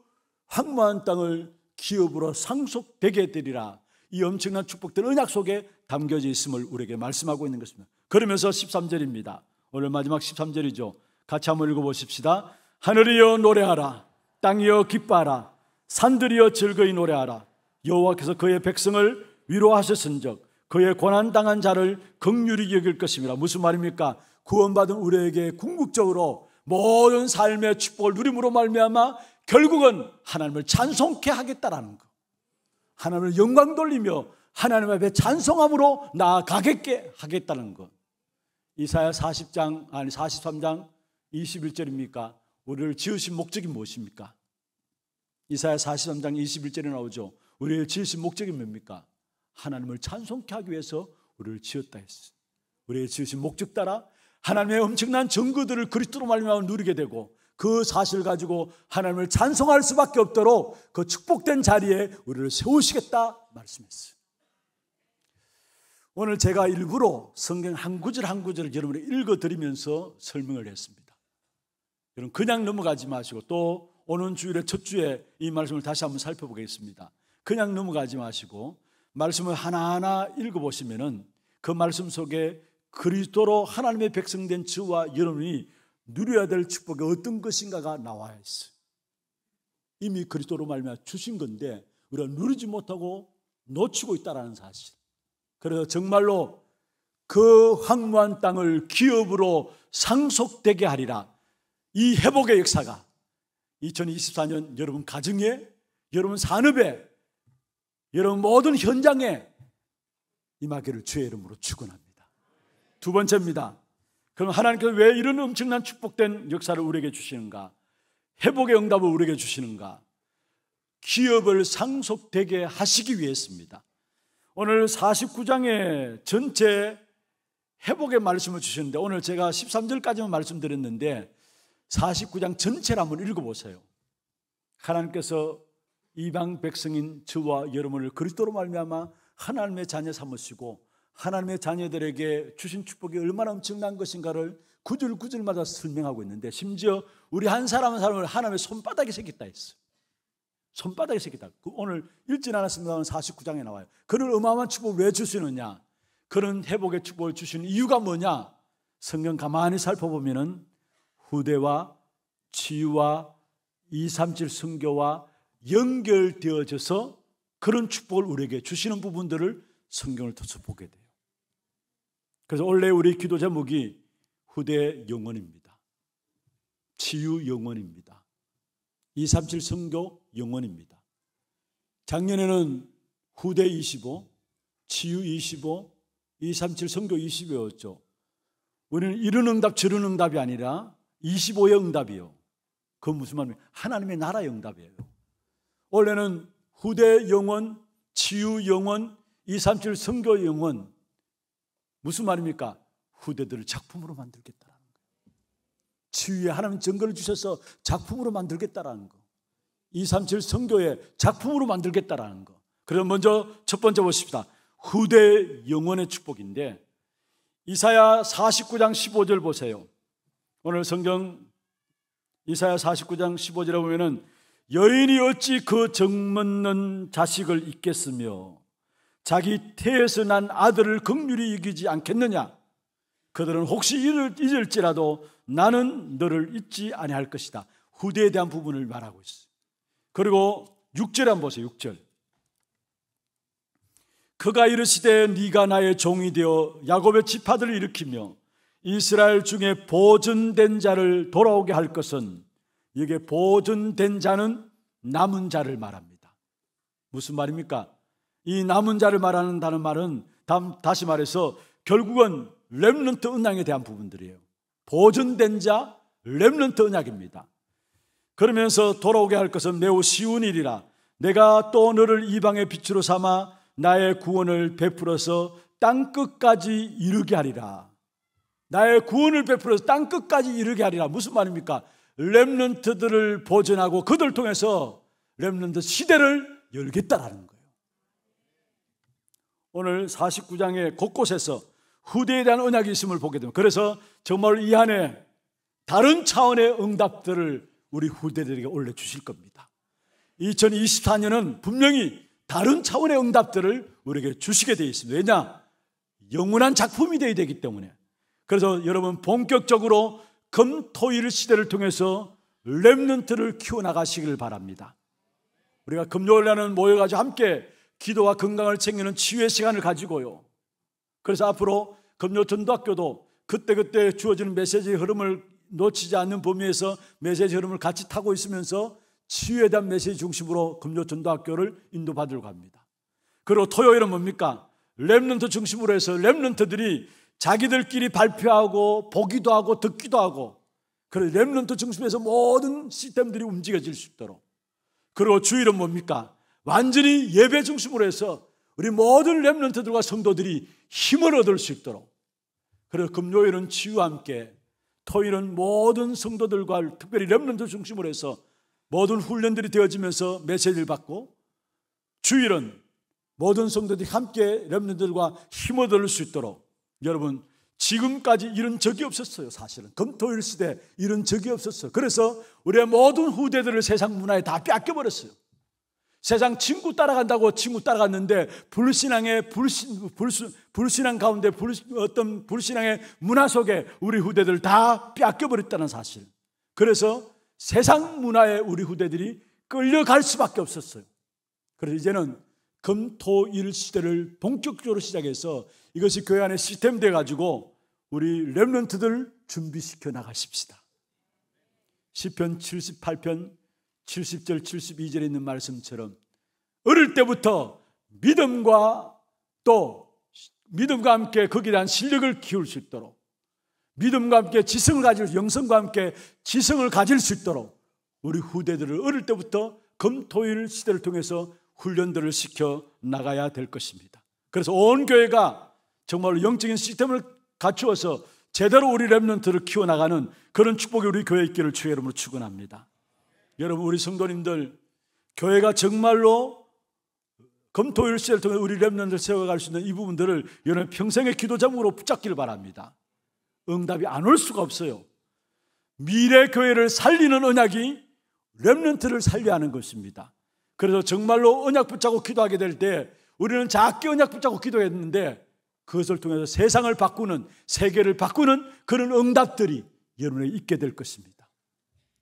황무한 땅을 기업으로 상속되게 되리라. 이 엄청난 축복들 은약 속에 담겨져 있음을 우리에게 말씀하고 있는 것입니다. 그러면서 13절입니다. 오늘 마지막 13절이죠. 같이 한번 읽어보십시다. 하늘이여 노래하라. 땅이여 기뻐하라. 산들이여 즐거이 노래하라. 여호와께서 그의 백성을 위로하셨은적 그의 고난 당한 자를 극률이 여길 것입니다. 무슨 말입니까? 구원받은 우리에게 궁극적으로 모든 삶의 축복을 누림으로 말미암아 결국은 하나님을 찬송케 하겠다라는 것. 하나님을 영광 돌리며 하나님 앞에 찬송함으로 나아가겠게 하겠다는 것. 이사야 40장 아니 43장 21절입니까? 우리를 지으신 목적이 무엇입니까? 이사야 43장 21절에 나오죠. 우리의 지으신 목적이 뭡니까? 하나님을 찬송케 하기 위해서 우리를 지었다 했어. 우리의 지으신 목적 따라 하나님의 엄청난 정거들을 그리스도로 말미암아 누리게 되고 그 사실을 가지고 하나님을 찬송할 수밖에 없도록 그 축복된 자리에 우리를 세우시겠다 말씀했어요. 오늘 제가 일부러 성경 한 구절 한 구절을 여러분을 읽어드리면서 설명을 했습니다. 여러분 그냥 넘어가지 마시고 또 오는 주일의 첫 주에 이 말씀을 다시 한번 살펴보겠습니다. 그냥 넘어가지 마시고 말씀을 하나하나 읽어보시면은 그 말씀 속에 그리스도로 하나님의 백성된 저와 여러분이 누려야 될 축복이 어떤 것인가가 나와 있어요. 이미 그리스도로 말미암아 주신 건데 우리가 누리지 못하고 놓치고 있다라는 사실. 그래서 정말로 그 황무한 땅을 기업으로 상속되게 하리라. 이 회복의 역사가 2024년 여러분 가정에, 여러분 산업에, 여러분 모든 현장에 임하기를 주의 이름으로 축원합니다. 두 번째입니다. 그럼 하나님께서 왜 이런 엄청난 축복된 역사를 우리에게 주시는가? 회복의 응답을 우리에게 주시는가? 기업을 상속되게 하시기 위해서입니다. 오늘 49장의 전체 회복의 말씀을 주시는데 오늘 제가 13절까지만 말씀드렸는데 49장 전체를 한번 읽어보세요. 하나님께서 이방 백성인 저와 여러분을 그리스도로 말미암아 하나님의 자녀 삼으시고 하나님의 자녀들에게 주신 축복이 얼마나 엄청난 것인가를 구질구절마다 설명하고 있는데 심지어 우리 한 사람 한 사람을 하나님의 손바닥에 새겼다 했어. 손바닥에 새겼다. 그 오늘 읽진 않았습니다만 49장에 나와요. 그를 어마어마한 축복을 왜 주시느냐? 그런 회복의 축복을 주시는 이유가 뭐냐? 성경 가만히 살펴보면은 후대와 치유와 237 성교와 연결되어져서 그런 축복을 우리에게 주시는 부분들을 성경을 통해서 보게 돼요. 그래서 원래 우리 기도 제목이 후대 영원입니다. 치유 영원입니다. 237 성교 영원입니다. 작년에는 후대 25, 치유 25, 237 성교 20이었죠. 우리는 이런 응답 저런 응답이 아니라 25의 응답이요. 그 무슨 말이니까 하나님의 나라의 응답이에요. 원래는 후대 영혼 치유 영혼237 성교 영혼 무슨 말입니까? 후대들을 작품으로 만들겠다라는 거 치유의 하나님 증거를 주셔서 작품으로 만들겠다라는 거. 237 성교의 작품으로 만들겠다라는 거. 그럼 먼저 첫 번째 보십시다. 후대 영원의 축복인데 이사야 49장 15절 보세요. 오늘 성경 이사야 49장 15절에 보면은 여인이 어찌 그 정맞는 자식을 잊겠으며 자기 태에서 난 아들을 극률이 이기지 않겠느냐? 그들은 혹시 이를 잊을지라도 나는 너를 잊지 아니할 것이다. 후대에 대한 부분을 말하고 있어 그리고 6절 한번 보세요. 6절. 그가 이르시되 네가 나의 종이 되어 야곱의 지파들을 일으키며 이스라엘 중에 보존된 자를 돌아오게 할 것은 이게 보존된 자는 남은 자를 말합니다. 무슨 말입니까? 이 남은 자를 말한다는 말은 다시 말해서 결국은 렘런트 은양에 대한 부분들이에요. 보존된 자, 렘런트 은약입니다. 그러면서 돌아오게 할 것은 매우 쉬운 일이라 내가 또 너를 이방의 빛으로 삼아 나의 구원을 베풀어서 땅 끝까지 이르게 하리라. 나의 구원을 베풀어서 땅 끝까지 이르게 하리라. 무슨 말입니까? 렘넌트들을 보존하고 그들 통해서 렘넌트 시대를 열겠다라는 거예요. 오늘 49장의 곳곳에서 후대에 대한 언약이 있음을 보게 됩니다. 그래서 정말 이 안에 다른 차원의 응답들을 우리 후대들에게 올려주실 겁니다. 2024년은 분명히 다른 차원의 응답들을 우리에게 주시게 되어 있습니다. 왜냐? 영원한 작품이 되어야 되기 때문에. 그래서 여러분 본격적으로 금토일 시대를 통해서 렘넌트를 키워나가시길 바랍니다. 우리가 금요일 날은 모여가지고 함께 기도와 건강을 챙기는 치유의 시간을 가지고요. 그래서 앞으로 금요 전도학교도 그때그때 주어지는 메시지의 흐름을 놓치지 않는 범위에서 메시지 흐름을 같이 타고 있으면서 치유에 대한 메시지 중심으로 금요 전도학교를 인도받으려고 합니다. 그리고 토요일은 뭡니까? 랩런트 중심으로 해서 랩런트들이 자기들끼리 발표하고 보기도 하고 듣기도 하고 그런 렘런트 중심에서 모든 시스템들이 움직여질 수 있도록 그리고 주일은 뭡니까? 완전히 예배 중심으로 해서 우리 모든 렘런트들과 성도들이 힘을 얻을 수 있도록 그래서 금요일은 치유와 함께 토일은 요 모든 성도들과 특별히 렘런트 중심으로 해서 모든 훈련들이 되어지면서 메시지를 받고 주일은 모든 성도들이 함께 렘런들과 힘을 얻을 수 있도록 여러분 지금까지 이런 적이 없었어요 사실은 금토일 시대 이런 적이 없었어요 그래서 우리의 모든 후대들을 세상 문화에 다 뺏겨버렸어요 세상 친구 따라간다고 친구 따라갔는데 불신앙의 불신, 불신 불신앙 가운데 불, 어떤 불신앙의 문화 속에 우리 후대들 다 뺏겨버렸다는 사실 그래서 세상 문화에 우리 후대들이 끌려갈 수밖에 없었어요 그래서 이제는 금토일 시대를 본격적으로 시작해서 이것이 교회 안에 시스템 돼 가지고 우리 렘런트들 준비시켜 나가십시다. 1 0편 78편 70절 72절에 있는 말씀처럼 어릴 때부터 믿음과 또 믿음과 함께 거기에 대한 실력을 키울 수 있도록 믿음과 함께 지성을 가질 영성과 함께 지성을 가질 수 있도록 우리 후대들을 어릴 때부터 금토일 시대를 통해서 훈련들을 시켜 나가야 될 것입니다. 그래서 온 교회가 정말 영적인 시스템을 갖추어서 제대로 우리 랩런트를 키워나가는 그런 축복이 우리 교회에 있기를 주의 이름으로 축원합니다 여러분 우리 성도님들 교회가 정말로 검토일시를 통해 우리 랩런트를 세워갈 수 있는 이 부분들을 여러분 평생의 기도 제목으로 붙잡기를 바랍니다 응답이 안 올 수가 없어요 미래 교회를 살리는 언약이 랩런트를 살려야 하는 것입니다 그래서 정말로 언약 붙잡고 기도하게 될 때 우리는 작게 언약 붙잡고 기도했는데 그것을 통해서 세상을 바꾸는 세계를 바꾸는 그런 응답들이 여러분에 있게 될 것입니다.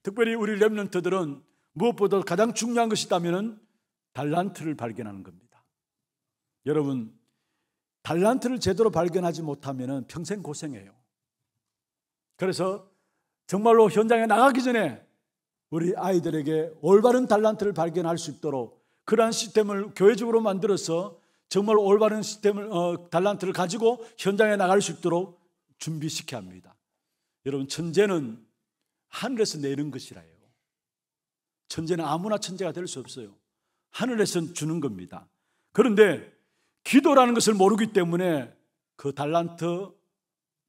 특별히 우리 렘런트들은 무엇보다 가장 중요한 것이 있다면 달란트를 발견하는 겁니다. 여러분 달란트를 제대로 발견하지 못하면 평생 고생해요. 그래서 정말로 현장에 나가기 전에 우리 아이들에게 올바른 달란트를 발견할 수 있도록 그러한 시스템을 교회적으로 만들어서 정말 올바른 시스템을 어, 달란트를 가지고 현장에 나갈 수 있도록 준비시켜야 합니다. 여러분 천재는 하늘에서 내는 것이라요. 천재는 아무나 천재가 될 수 없어요. 하늘에서 주는 겁니다. 그런데 기도라는 것을 모르기 때문에 그 달란트,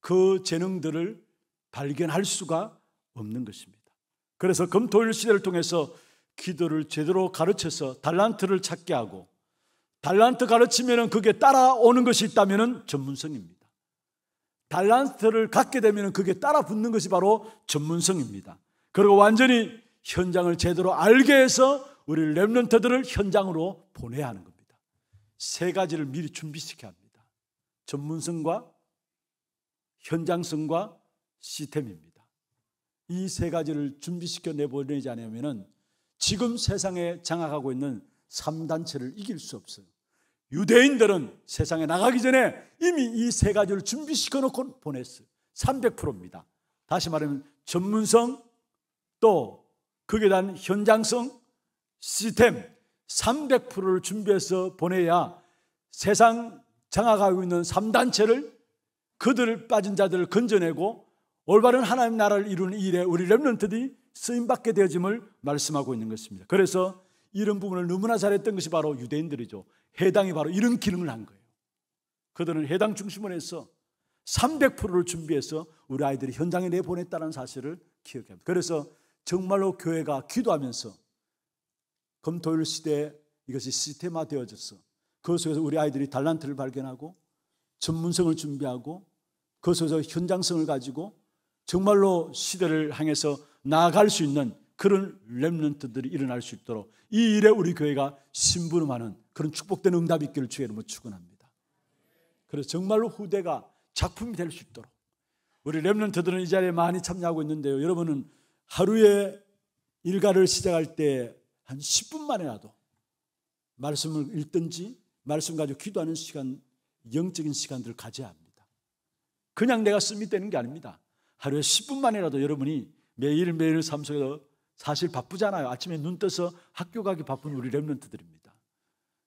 그 재능들을 발견할 수가 없는 것입니다. 그래서 금토일 시대를 통해서 기도를 제대로 가르쳐서 달란트를 찾게 하고 달란트 가르치면 그게 따라오는 것이 있다면 전문성입니다. 달란트를 갖게 되면 그게 따라 붙는 것이 바로 전문성입니다. 그리고 완전히 현장을 제대로 알게 해서 우리 랩런터들을 현장으로 보내야 하는 겁니다. 세 가지를 미리 준비시켜야 합니다. 전문성과 현장성과 시스템입니다. 이세 가지를 준비시켜 내보내지 않으면 지금 세상에 장악하고 있는 3단체를 이길 수 없어요. 유대인들은 세상에 나가기 전에 이미 이 세 가지를 준비시켜 놓고 보냈어요. 300%입니다. 다시 말하면 전문성 또 거기에 대한 현장성 시스템 300%를 준비해서 보내야 세상 장악하고 있는 3단체를 그들을 빠진 자들을 건져내고 올바른 하나님 나라를 이루는 일에 우리 렘런트들이 쓰임받게 되어짐을 말씀하고 있는 것입니다. 그래서 이런 부분을 너무나 잘했던 것이 바로 유대인들이죠. 해당이 바로 이런 기능을 한 거예요. 그들은 해당 중심으로 해서 300%를 준비해서 우리 아이들이 현장에 내보냈다는 사실을 기억해야 합니다. 그래서 정말로 교회가 기도하면서 검토일 시대에 이것이 시스템화 되어졌어. 그 속에서 우리 아이들이 달란트를 발견하고 전문성을 준비하고 그 속에서 현장성을 가지고 정말로 시대를 향해서 나아갈 수 있는 그런 렘런트들이 일어날 수 있도록 이 일에 우리 교회가 신부름하는 그런 축복된 응답이 있기를 주의 이름으로 축원합니다. 그래서 정말로 후대가 작품이 될 수 있도록 우리 랩런트들은 이 자리에 많이 참여하고 있는데요. 여러분은 하루에 일과를 시작할 때 한 10분 만에라도 말씀을 읽든지 말씀 가지고 기도하는 시간, 영적인 시간들을 가져야 합니다. 그냥 내가 쓰이 되는 게 아닙니다. 하루에 10분만이라도 여러분이 매일매일 삶 속에서 사실 바쁘잖아요. 아침에 눈 떠서 학교 가기 바쁜 우리 랩런트들입니다.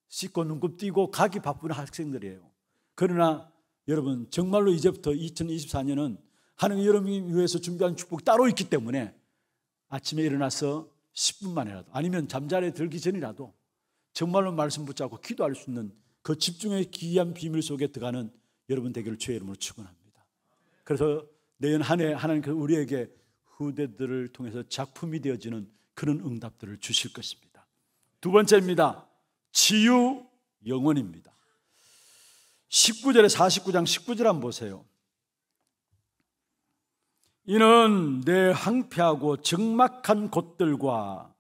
씻고 눈곱 띄고 가기 바쁜 학생들이에요. 그러나 여러분 정말로 이제부터 2024년은 하나님 여러분을 위해서 준비한 축복 따로 있기 때문에 아침에 일어나서 10분만이라도 아니면 잠자리에 들기 전이라도 정말로 말씀 붙잡고 기도할 수 있는 그 집중의 귀한 비밀 속에 들어가는 여러분 되기를 주의 이름으로 축원합니다. 그래서 내년 한해 하나님 께 그 우리에게 후대들을 통해서 작품이 되어지는 그런 응답들을 주실 것입니다. 두 번째입니다. 치유 영원입니다. 19절에 49장 19절 한번 보세요. 이는 내 황폐하고 적막한 곳들과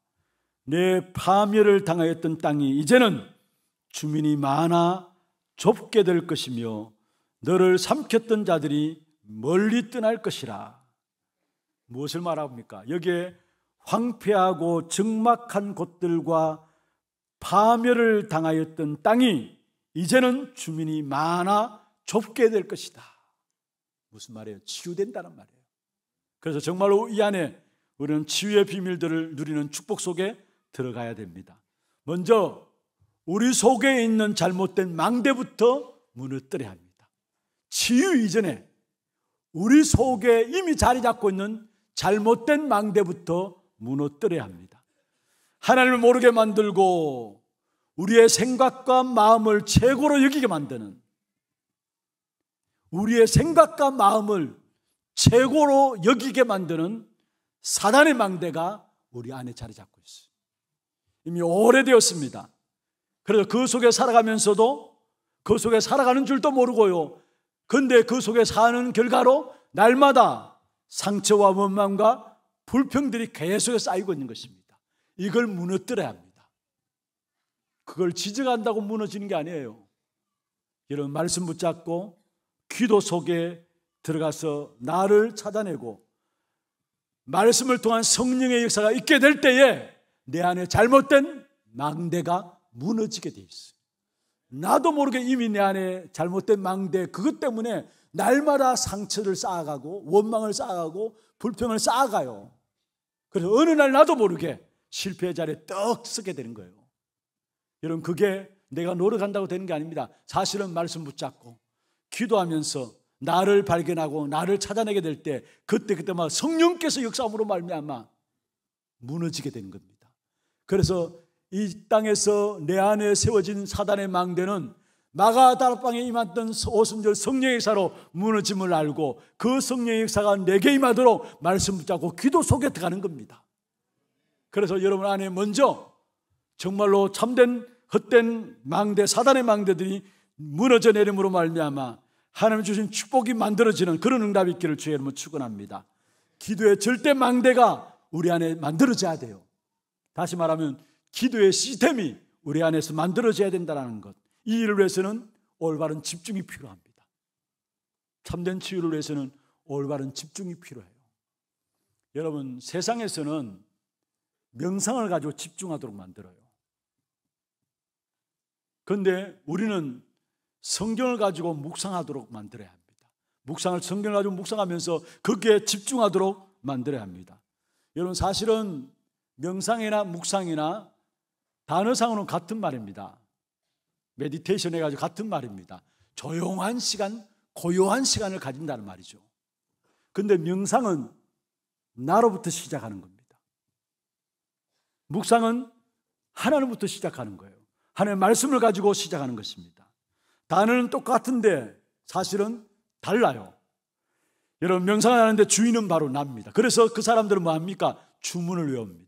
내 파멸을 당하였던 땅이 이제는 주민이 많아 좁게 될 것이며 너를 삼켰던 자들이 멀리 떠날 것이라. 무엇을 말합니까? 여기에 황폐하고 적막한 곳들과 파멸을 당하였던 땅이 이제는 주민이 많아 좁게 될 것이다. 무슨 말이에요? 치유된다는 말이에요. 그래서 정말로 이 안에 우리는 치유의 비밀들을 누리는 축복 속에 들어가야 됩니다. 먼저 우리 속에 있는 잘못된 망대부터 무너뜨려야 합니다. 치유 이전에 우리 속에 이미 자리 잡고 있는 잘못된 망대부터 무너뜨려야 합니다. 하나님을 모르게 만들고 우리의 생각과 마음을 최고로 여기게 만드는 우리의 생각과 마음을 최고로 여기게 만드는 사단의 망대가 우리 안에 자리 잡고 있어요. 이미 오래되었습니다. 그래서 그 속에 살아가면서도 그 속에 살아가는 줄도 모르고요. 근데 그 속에 사는 결과로 날마다 상처와 원망과 불평들이 계속 쌓이고 있는 것입니다. 이걸 무너뜨려야 합니다. 그걸 지적한다고 무너지는 게 아니에요. 이런 말씀 붙잡고 기도 속에 들어가서 나를 찾아내고 말씀을 통한 성령의 역사가 있게 될 때에 내 안에 잘못된 망대가 무너지게 돼 있어요. 나도 모르게 이미 내 안에 잘못된 망대 그것 때문에 날마다 상처를 쌓아가고 원망을 쌓아가고 불평을 쌓아가요. 그래서 어느 날 나도 모르게 실패의 자리에 떡 쓰게 되는 거예요. 여러분 그게 내가 노력한다고 되는 게 아닙니다. 사실은 말씀 붙잡고 기도하면서 나를 발견하고 나를 찾아내게 될 때 그때 그때마 성령께서 역사함으로 말미암아 무너지게 되는 겁니다. 그래서 이 땅에서 내 안에 세워진 사단의 망대는 마가 다락방에 임했던 오순절 성령의 사로 무너짐을 알고 그 성령의 역사가 내게 임하도록 말씀 붙잡고 기도 속에 들어가는 겁니다. 그래서 여러분 안에 먼저 정말로 참된 헛된 망대 사단의 망대들이 무너져 내림으로 말미암아 하나님 주신 축복이 만들어지는 그런 응답이 있기를 주의 이름으로 축원합니다. 기도의 절대 망대가 우리 안에 만들어져야 돼요. 다시 말하면 기도의 시스템이 우리 안에서 만들어져야 된다는 것. 이 일을 위해서는 올바른 집중이 필요합니다. 참된 치유를 위해서는 올바른 집중이 필요해요. 여러분, 세상에서는 명상을 가지고 집중하도록 만들어요. 그런데 우리는 성경을 가지고 묵상하도록 만들어야 합니다. 묵상을 성경을 가지고 묵상하면서 거기에 집중하도록 만들어야 합니다. 여러분 사실은 명상이나 묵상이나 단어상으로는 같은 말입니다. 메디테이션 해가지고 같은 말입니다. 조용한 시간, 고요한 시간을 가진다는 말이죠. 근데 명상은 나로부터 시작하는 겁니다. 묵상은 하나님부터 시작하는 거예요. 하나님의 말씀을 가지고 시작하는 것입니다. 단어는 똑같은데 사실은 달라요. 여러분 명상을 하는데 주인은 바로 납니다. 그래서 그 사람들은 뭐합니까? 주문을 외웁니다.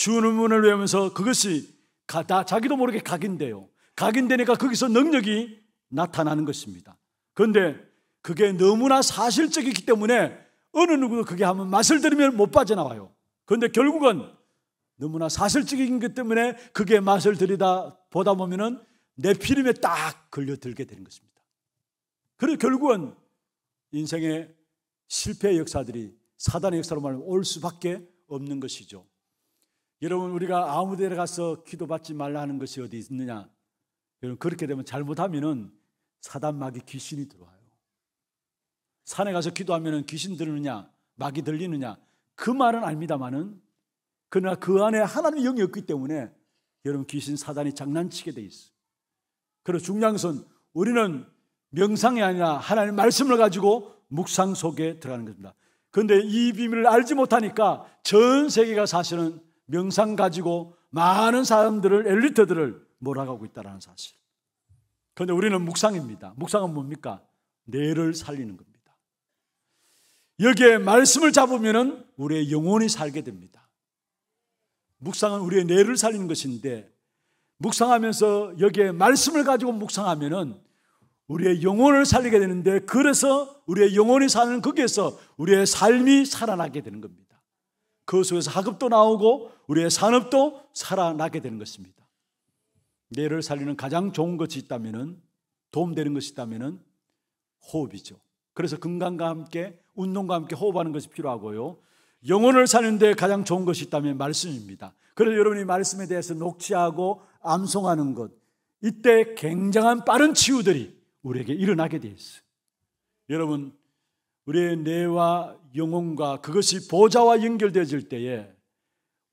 주는 문을 외우면서 그것이 가, 다 자기도 모르게 각인돼요. 각인되니까 거기서 능력이 나타나는 것입니다. 그런데 그게 너무나 사실적이기 때문에 어느 누구도 그게 하면 맛을 들으면 못 빠져나와요. 그런데 결국은 너무나 사실적인 것 때문에 그게 맛을 들이다 보다 보면은 내 피름에 딱 걸려들게 되는 것입니다. 그래서 결국은 인생의 실패의 역사들이 사단의 역사로 말하면 올 수밖에 없는 것이죠. 여러분 우리가 아무 데나 가서 기도받지 말라 는 것이 어디 있느냐? 여러분 그렇게 되면 잘못하면은 사단 마귀 귀신이 들어와요. 산에 가서 기도하면은 귀신 들느냐, 마귀 들리느냐? 그 말은 압니다만은 그러나 그 안에 하나님의 영이 없기 때문에 여러분 귀신 사단이 장난치게 돼있어 그리고 중요한 것은 우리는 명상이 아니라 하나님의 말씀을 가지고 묵상 속에 들어가는 겁니다. 그런데 이 비밀을 알지 못하니까 전 세계가 사실은 명상 가지고 많은 사람들을 엘리트들을 몰아가고 있다는 사실. 그런데 우리는 묵상입니다. 묵상은 뭡니까? 뇌를 살리는 겁니다. 여기에 말씀을 잡으면 우리의 영혼이 살게 됩니다. 묵상은 우리의 뇌를 살리는 것인데 묵상하면서 여기에 말씀을 가지고 묵상하면 우리의 영혼을 살리게 되는데 그래서 우리의 영혼이 사는 거기에서 우리의 삶이 살아나게 되는 겁니다. 그 속에서 학업도 나오고 우리의 산업도 살아나게 되는 것입니다. 내를 살리는 가장 좋은 것이 있다면은 도움되는 것이 있다면은 호흡이죠. 그래서 건강과 함께 운동과 함께 호흡하는 것이 필요하고요. 영혼을 사는데 가장 좋은 것이 있다면 말씀입니다. 그래서 여러분이 말씀에 대해서 녹취하고 암송하는 것 이때 굉장한 빠른 치유들이 우리에게 일어나게 돼 있어요. 여러분 우리의 뇌와 영혼과 그것이 보좌와 연결되어질 때에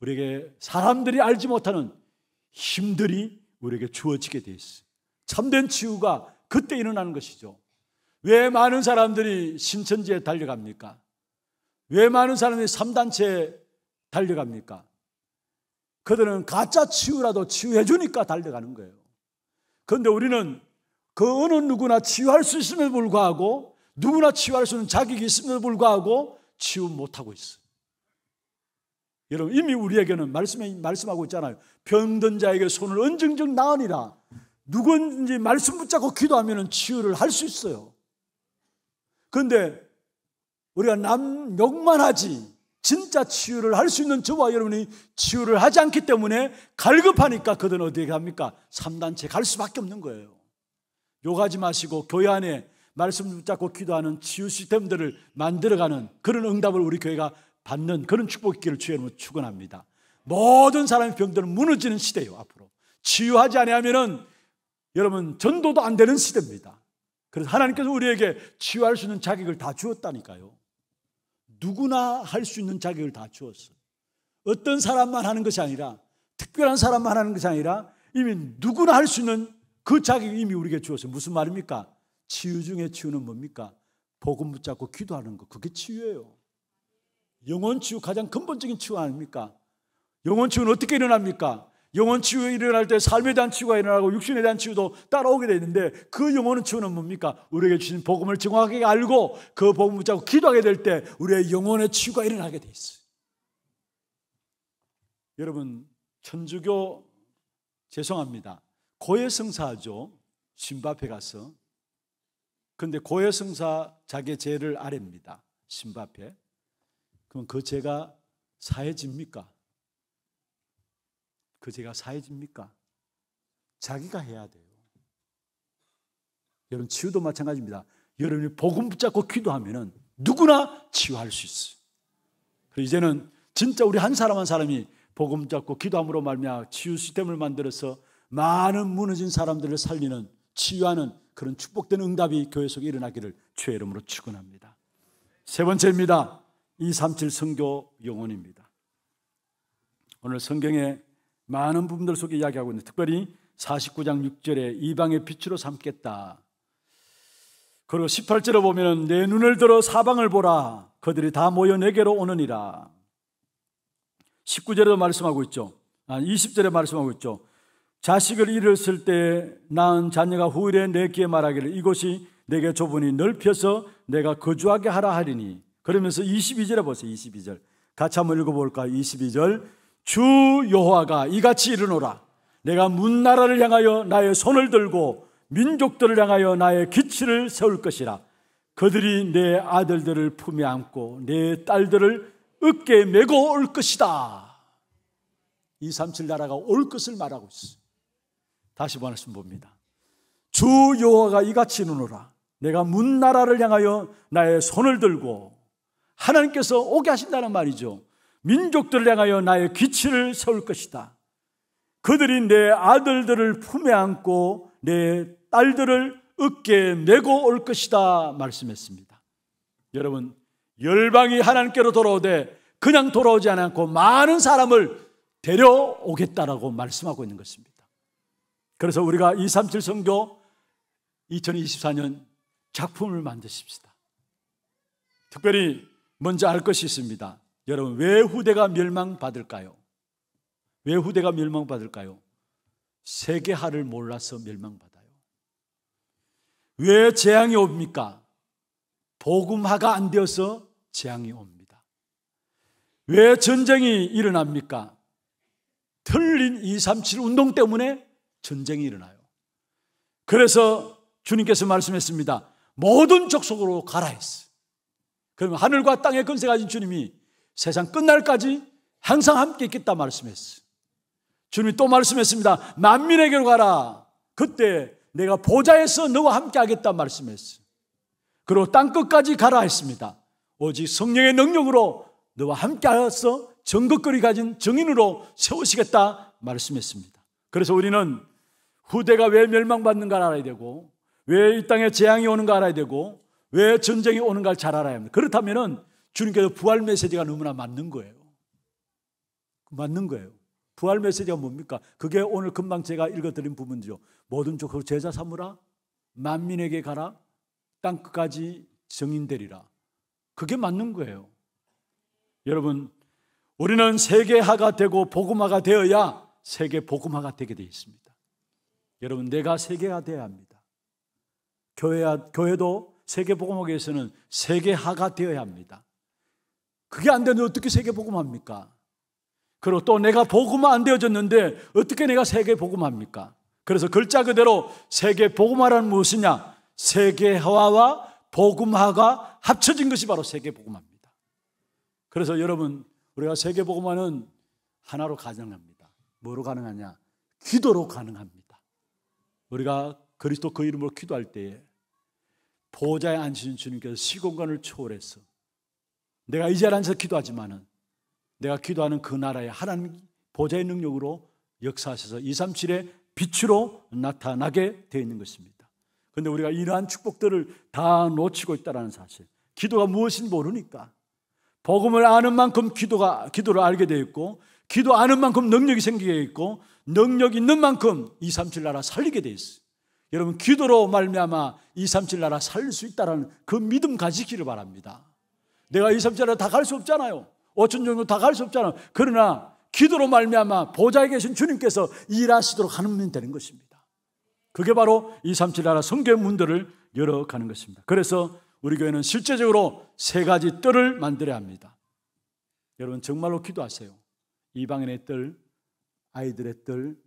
우리에게 사람들이 알지 못하는 힘들이 우리에게 주어지게 돼 있어. 참된 치유가 그때 일어나는 것이죠. 왜 많은 사람들이 신천지에 달려갑니까? 왜 많은 사람이 삼단체에 달려갑니까? 그들은 가짜 치유라도 치유해주니까 달려가는 거예요. 그런데 우리는 그 어느 누구나 치유할 수 있음에 불구하고 누구나 치유할 수 있는 자격이 있음에도 불구하고 치유 못하고 있어 여러분 이미 우리에게는 말씀, 말씀하고 있잖아요. 병든 자에게 손을 언정적 나으니라. 누군지 말씀 붙잡고 기도하면 치유를 할 수 있어요. 그런데 우리가 남 욕만 하지 진짜 치유를 할 수 있는 저와 여러분이 치유를 하지 않기 때문에 갈급하니까 그들은 어디에 갑니까? 3단체 갈 수밖에 없는 거예요. 욕하지 마시고 교회 안에 말씀 붙잡고 기도하는 치유 시스템들을 만들어가는 그런 응답을 우리 교회가 받는 그런 축복 있기를 주의 이름으로 축원합니다. 모든 사람의 병들은 무너지는 시대예요 앞으로 치유하지 아니하면은 여러분 전도도 안 되는 시대입니다. 그래서 하나님께서 우리에게 치유할 수 있는 자격을 다 주었다니까요. 누구나 할 수 있는 자격을 다 주었어요. 어떤 사람만 하는 것이 아니라 특별한 사람만 하는 것이 아니라 이미 누구나 할 수 있는 그 자격이 이미 우리에게 주었어요. 무슨 말입니까? 치유 중에 치유는 뭡니까? 복음 붙잡고 기도하는 거. 그게 치유예요. 영혼 치유 가장 근본적인 치유 아닙니까? 영혼 치유는 어떻게 일어납니까? 영혼 치유 일어날 때 삶에 대한 치유가 일어나고 육신에 대한 치유도 따라오게 되는데 그영혼 치유는 뭡니까? 우리에게 주신 복음을 정확하게 알고 그 복음을 잡고 기도하게 될 때 우리의 영혼의 치유가 일어나게 돼 있어요. 여러분 천주교 죄송합니다. 고해성사죠. 심바페 가서 그런데 고해성사 자기 죄를 아랩니다. 신부 앞에. 그럼 그 죄가 사해집니까? 그 죄가 사해집니까? 자기가 해야 돼요. 여러분 치유도 마찬가지입니다. 여러분이 복음 붙잡고 기도하면 누구나 치유할 수 있어요. 이제는 진짜 우리 한 사람 한 사람이 복음 잡고 기도함으로 말미암아 치유 시스템을 만들어서 많은 무너진 사람들을 살리는 치유하는 그런 축복된 응답이 교회 속에 일어나기를 주의 이름으로 축원합니다. 세 번째입니다. 237 성교 용언입니다. 오늘 성경에 많은 부분들 속에 이야기하고 있는데 특별히 49장 6절에 이방의 빛으로 삼겠다. 그리고 18절에 보면 내 눈을 들어 사방을 보라. 그들이 다 모여 내게로 오느니라. 19절에도 말씀하고 있죠. 20절에 말씀하고 있죠. 자식을 잃었을 때 낳은 자녀가 후일에 내게 말하기를 이곳이 내게 좁으니 넓혀서 내가 거주하게 하라 하리니 그러면서 22절에 보세요 22절 같이 한번 읽어볼까요 22절 주 여호와가 이같이 이르노라 내가 문나라를 향하여 나의 손을 들고 민족들을 향하여 나의 기치를 세울 것이라 그들이 내 아들들을 품에 안고 내 딸들을 어깨에 메고 올 것이다 237 나라가 올 것을 말하고 있어요 다시 말씀 봅니다. 주 여호와가 이같이 누노라. 내가 문 나라를 향하여 나의 손을 들고 하나님께서 오게 하신다는 말이죠. 민족들을 향하여 나의 기치를 세울 것이다. 그들이 내 아들들을 품에 안고 내 딸들을 어깨에 메고 올 것이다 말씀했습니다. 여러분 열방이 하나님께로 돌아오되 그냥 돌아오지 않고 많은 사람을 데려오겠다라고 말씀하고 있는 것입니다. 그래서 우리가 237 선교 2024년 작품을 만드십시다. 특별히 먼저 알 것이 있습니다. 여러분, 왜 후대가 멸망받을까요? 왜 후대가 멸망받을까요? 세계화를 몰라서 멸망받아요. 왜 재앙이 옵니까? 복음화가 안 되어서 재앙이 옵니다. 왜 전쟁이 일어납니까? 틀린 237 운동 때문에 전쟁이 일어나요. 그래서 주님께서 말씀했습니다. 모든 족속으로 가라 했어. 그러면 하늘과 땅의 근세 가진 주님이 세상 끝날까지 항상 함께 있겠다 말씀했어. 주님이 또 말씀했습니다. 만민에게로 가라. 그때 내가 보좌에서 너와 함께 하겠다 말씀했어. 그리고 땅 끝까지 가라 했습니다. 오직 성령의 능력으로 너와 함께 하여서 정극거리 가진 정인으로 세우시겠다 말씀했습니다. 그래서 우리는 후대가 왜멸망받는가 알아야 되고 왜 이 땅에 재앙이 오는가 알아야 되고 왜 전쟁이 오는가를 잘 알아야 합니다. 그렇다면은 주님께서 부활 메시지가 너무나 맞는 거예요. 맞는 거예요. 부활 메시지가 뭡니까? 그게 오늘 금방 제가 읽어드린 부분이죠. 모든 족속 제자 삼으라, 만민에게 가라, 땅 끝까지 증인되리라. 그게 맞는 거예요. 여러분, 우리는 세계화가 되고 복음화가 되어야 세계 복음화가 되게 되어 있습니다. 여러분 내가 세계가 돼야 합니다. 교회야, 아, 교회도 세계복음학에서는 세계화가 되어야 합니다. 그게 안 되는데 어떻게 세계복음합니까? 그리고 또 내가 복음화 안 되어졌는데 어떻게 내가 세계복음합니까? 그래서 글자 그대로 세계복음화란 무엇이냐? 세계화와 복음화가 합쳐진 것이 바로 세계복음화니다 그래서 여러분 우리가 세계복음화는 하나로 가능합니다. 뭐로 가능하냐? 기도로 가능합니다. 우리가 그리스도 그 이름으로 기도할 때에 보좌에 앉으신 주님께서 시공간을 초월해서 내가 이 자리에 앉아서 기도하지만은 내가 기도하는 그 나라에 하나님 보좌의 능력으로 역사하셔서 237의 빛으로 나타나게 되어 있는 것입니다. 그런데 우리가 이러한 축복들을 다 놓치고 있다는 사실. 기도가 무엇인지 모르니까. 복음을 아는 만큼 기도가, 기도를 알게 되어 있고 기도하는 만큼 능력이 생기게 있고 능력 있는 만큼 2, 3, 7 나라 살리게 돼 있어요. 여러분 기도로 말미암아 2, 3, 7 나라 살릴 수 있다는 그 믿음 가지기를 바랍니다. 내가 2, 3, 7 나라 다 갈 수 없잖아요. 5천 종류 다갈 수 없잖아요. 그러나 기도로 말미암아 보좌에 계신 주님께서 일하시도록 하면 되는 것입니다. 그게 바로 2, 3, 7 나라 성교의 문들을 열어가는 것입니다. 그래서 우리 교회는 실제적으로 세 가지 뜰을 만들어야 합니다. 여러분 정말로 기도하세요. 이방인의 뜰, 아이들의 뜰,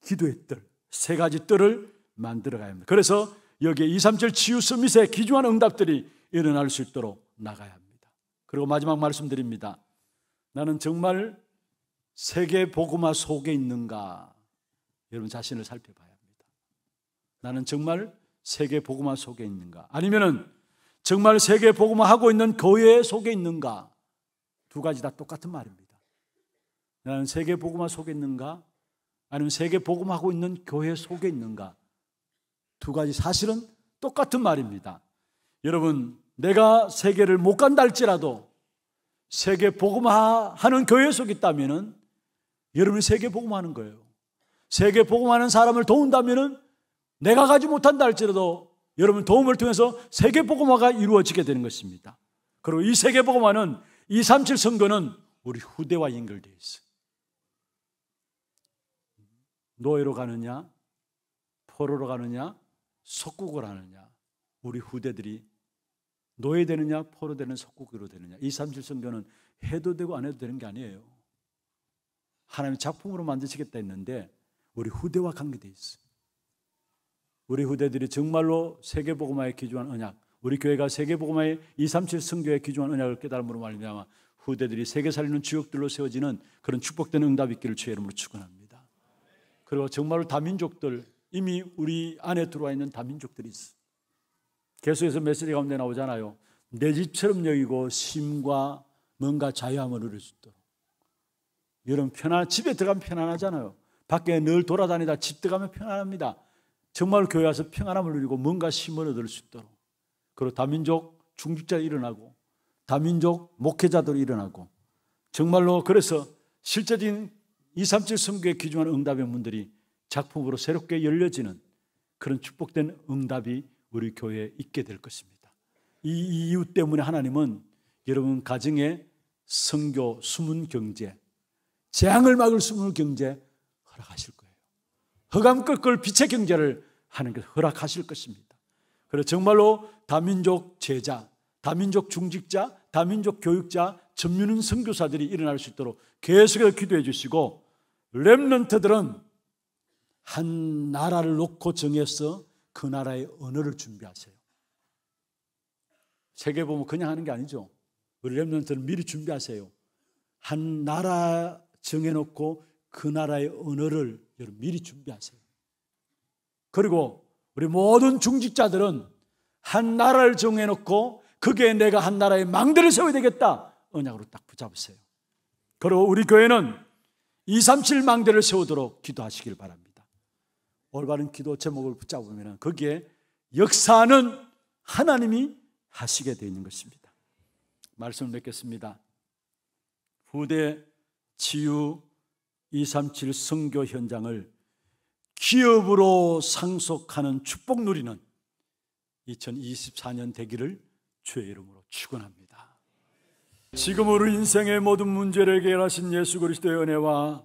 기도의 뜰, 세 가지 뜰을 만들어 가야 합니다. 그래서 여기에 2, 3절 치유 서밋의 기중한 응답들이 일어날 수 있도록 나가야 합니다. 그리고 마지막 말씀드립니다. 나는 정말 세계 복음화 속에 있는가? 여러분 자신을 살펴봐야 합니다. 나는 정말 세계 복음화 속에 있는가? 아니면은 정말 세계 복음화 하고 있는 교회 속에 있는가? 두 가지 다 똑같은 말입니다. 나는 세계 복음화 속에 있는가? 아니면 세계 복음하고 있는 교회 속에 있는가? 두 가지 사실은 똑같은 말입니다. 여러분, 내가 세계를 못 간다 할지라도 세계 복음화하는 교회 속에 있다면은 여러분이 세계 복음하는 거예요. 세계 복음하는 사람을 도운다면은 내가 가지 못한다 할지라도 여러분 도움을 통해서 세계 복음화가 이루어지게 되는 것입니다. 그리고 이 세계 복음화는 237 선교는 우리 후대와 연결되어 있어요. 노예로 가느냐, 포로로 가느냐, 속국을 하느냐, 우리 후대들이 노예 되느냐, 포로 되는 속국으로 되느냐. 이 삼칠선교는 해도 되고 안 해도 되는 게 아니에요. 하나님 작품으로 만드시겠다 했는데 우리 후대와 관계돼 있어. 우리 후대들이 정말로 세계 복음화에 기조한 언약, 우리 교회가 세계 복음화의 237 선교에 기조한 언약을 깨달음으로 말미암아 후대들이 세계 살리는 주역들로 세워지는 그런 축복되는 응답 있기를 주의 이름으로 축원합니다. 그리고 정말로 다민족들 이미 우리 안에 들어와 있는 다민족들이 있어. 계속해서 메시지 가운데 나오잖아요. 내 집처럼 여기고 심과 뭔가 자유함을 누릴 수 있도록. 여러분 편안 집에 들어가면 편안하잖아요. 밖에 늘 돌아다니다 집 들어가면 편안합니다. 정말 교회 와서 평안함을 누리고 뭔가 심을 얻을 수 있도록. 그리고 다민족 중직자 일어나고 다민족 목회자들 일어나고 정말로 그래서 실제적인 237 선교의 귀중한 응답의 문들이 작품으로 새롭게 열려지는 그런 축복된 응답이 우리 교회에 있게 될 것입니다. 이 이유 때문에 하나님은 여러분 가정에 성교 숨은 경제, 재앙을 막을 숨은 경제 허락하실 거예요. 허감껏 그 빛의 경제를 하는 것 허락하실 것입니다. 그래서 정말로 다민족 제자, 다민족 중직자, 다민족 교육자, 전유는 선교사들이 일어날 수 있도록 계속해서 기도해 주시고 렘런트들은한 나라를 놓고 정해서 그 나라의 언어를 준비하세요. 세계 보면 그냥 하는 게 아니죠. 우리 렘넌트는 미리 준비하세요. 한 나라 정해놓고 그 나라의 언어를 여러분 미리 준비하세요. 그리고 우리 모든 중직자들은 한 나라를 정해놓고 그게 내가 한 나라의 망대를 세워야 되겠다. 언약으로 딱 붙잡으세요. 그리고 우리 교회는 237 망대를 세우도록 기도하시길 바랍니다. 올바른 기도 제목을 붙잡으면 거기에 역사는 하나님이 하시게 되어 있는 것입니다. 말씀을 맺겠습니다. 후대 치유 237 성교 현장을 기업으로 상속하는 축복 누리는 2024년 되기를 주의 이름으로 축원합니다. 지금으로 인생의 모든 문제를 해결하신 예수 그리스도의 은혜와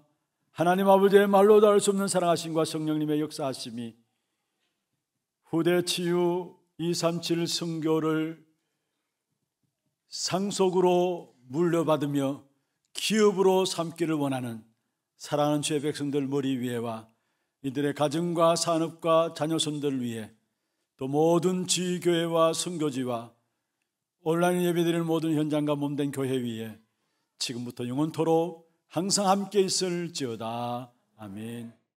하나님 아버지의 말로 다할 수 없는 사랑하심과 성령님의 역사하심이 후대 치유 237 성교를 상속으로 물려받으며 기업으로 삼기를 원하는 사랑하는 주의 백성들 머리 위에와 이들의 가정과 산업과 자녀손들 위에 또 모든 지교회와 성교지와 온라인 예배드리는 모든 현장과 몸된 교회 위에 지금부터 영원토록 항상 함께 있을지어다. 아멘.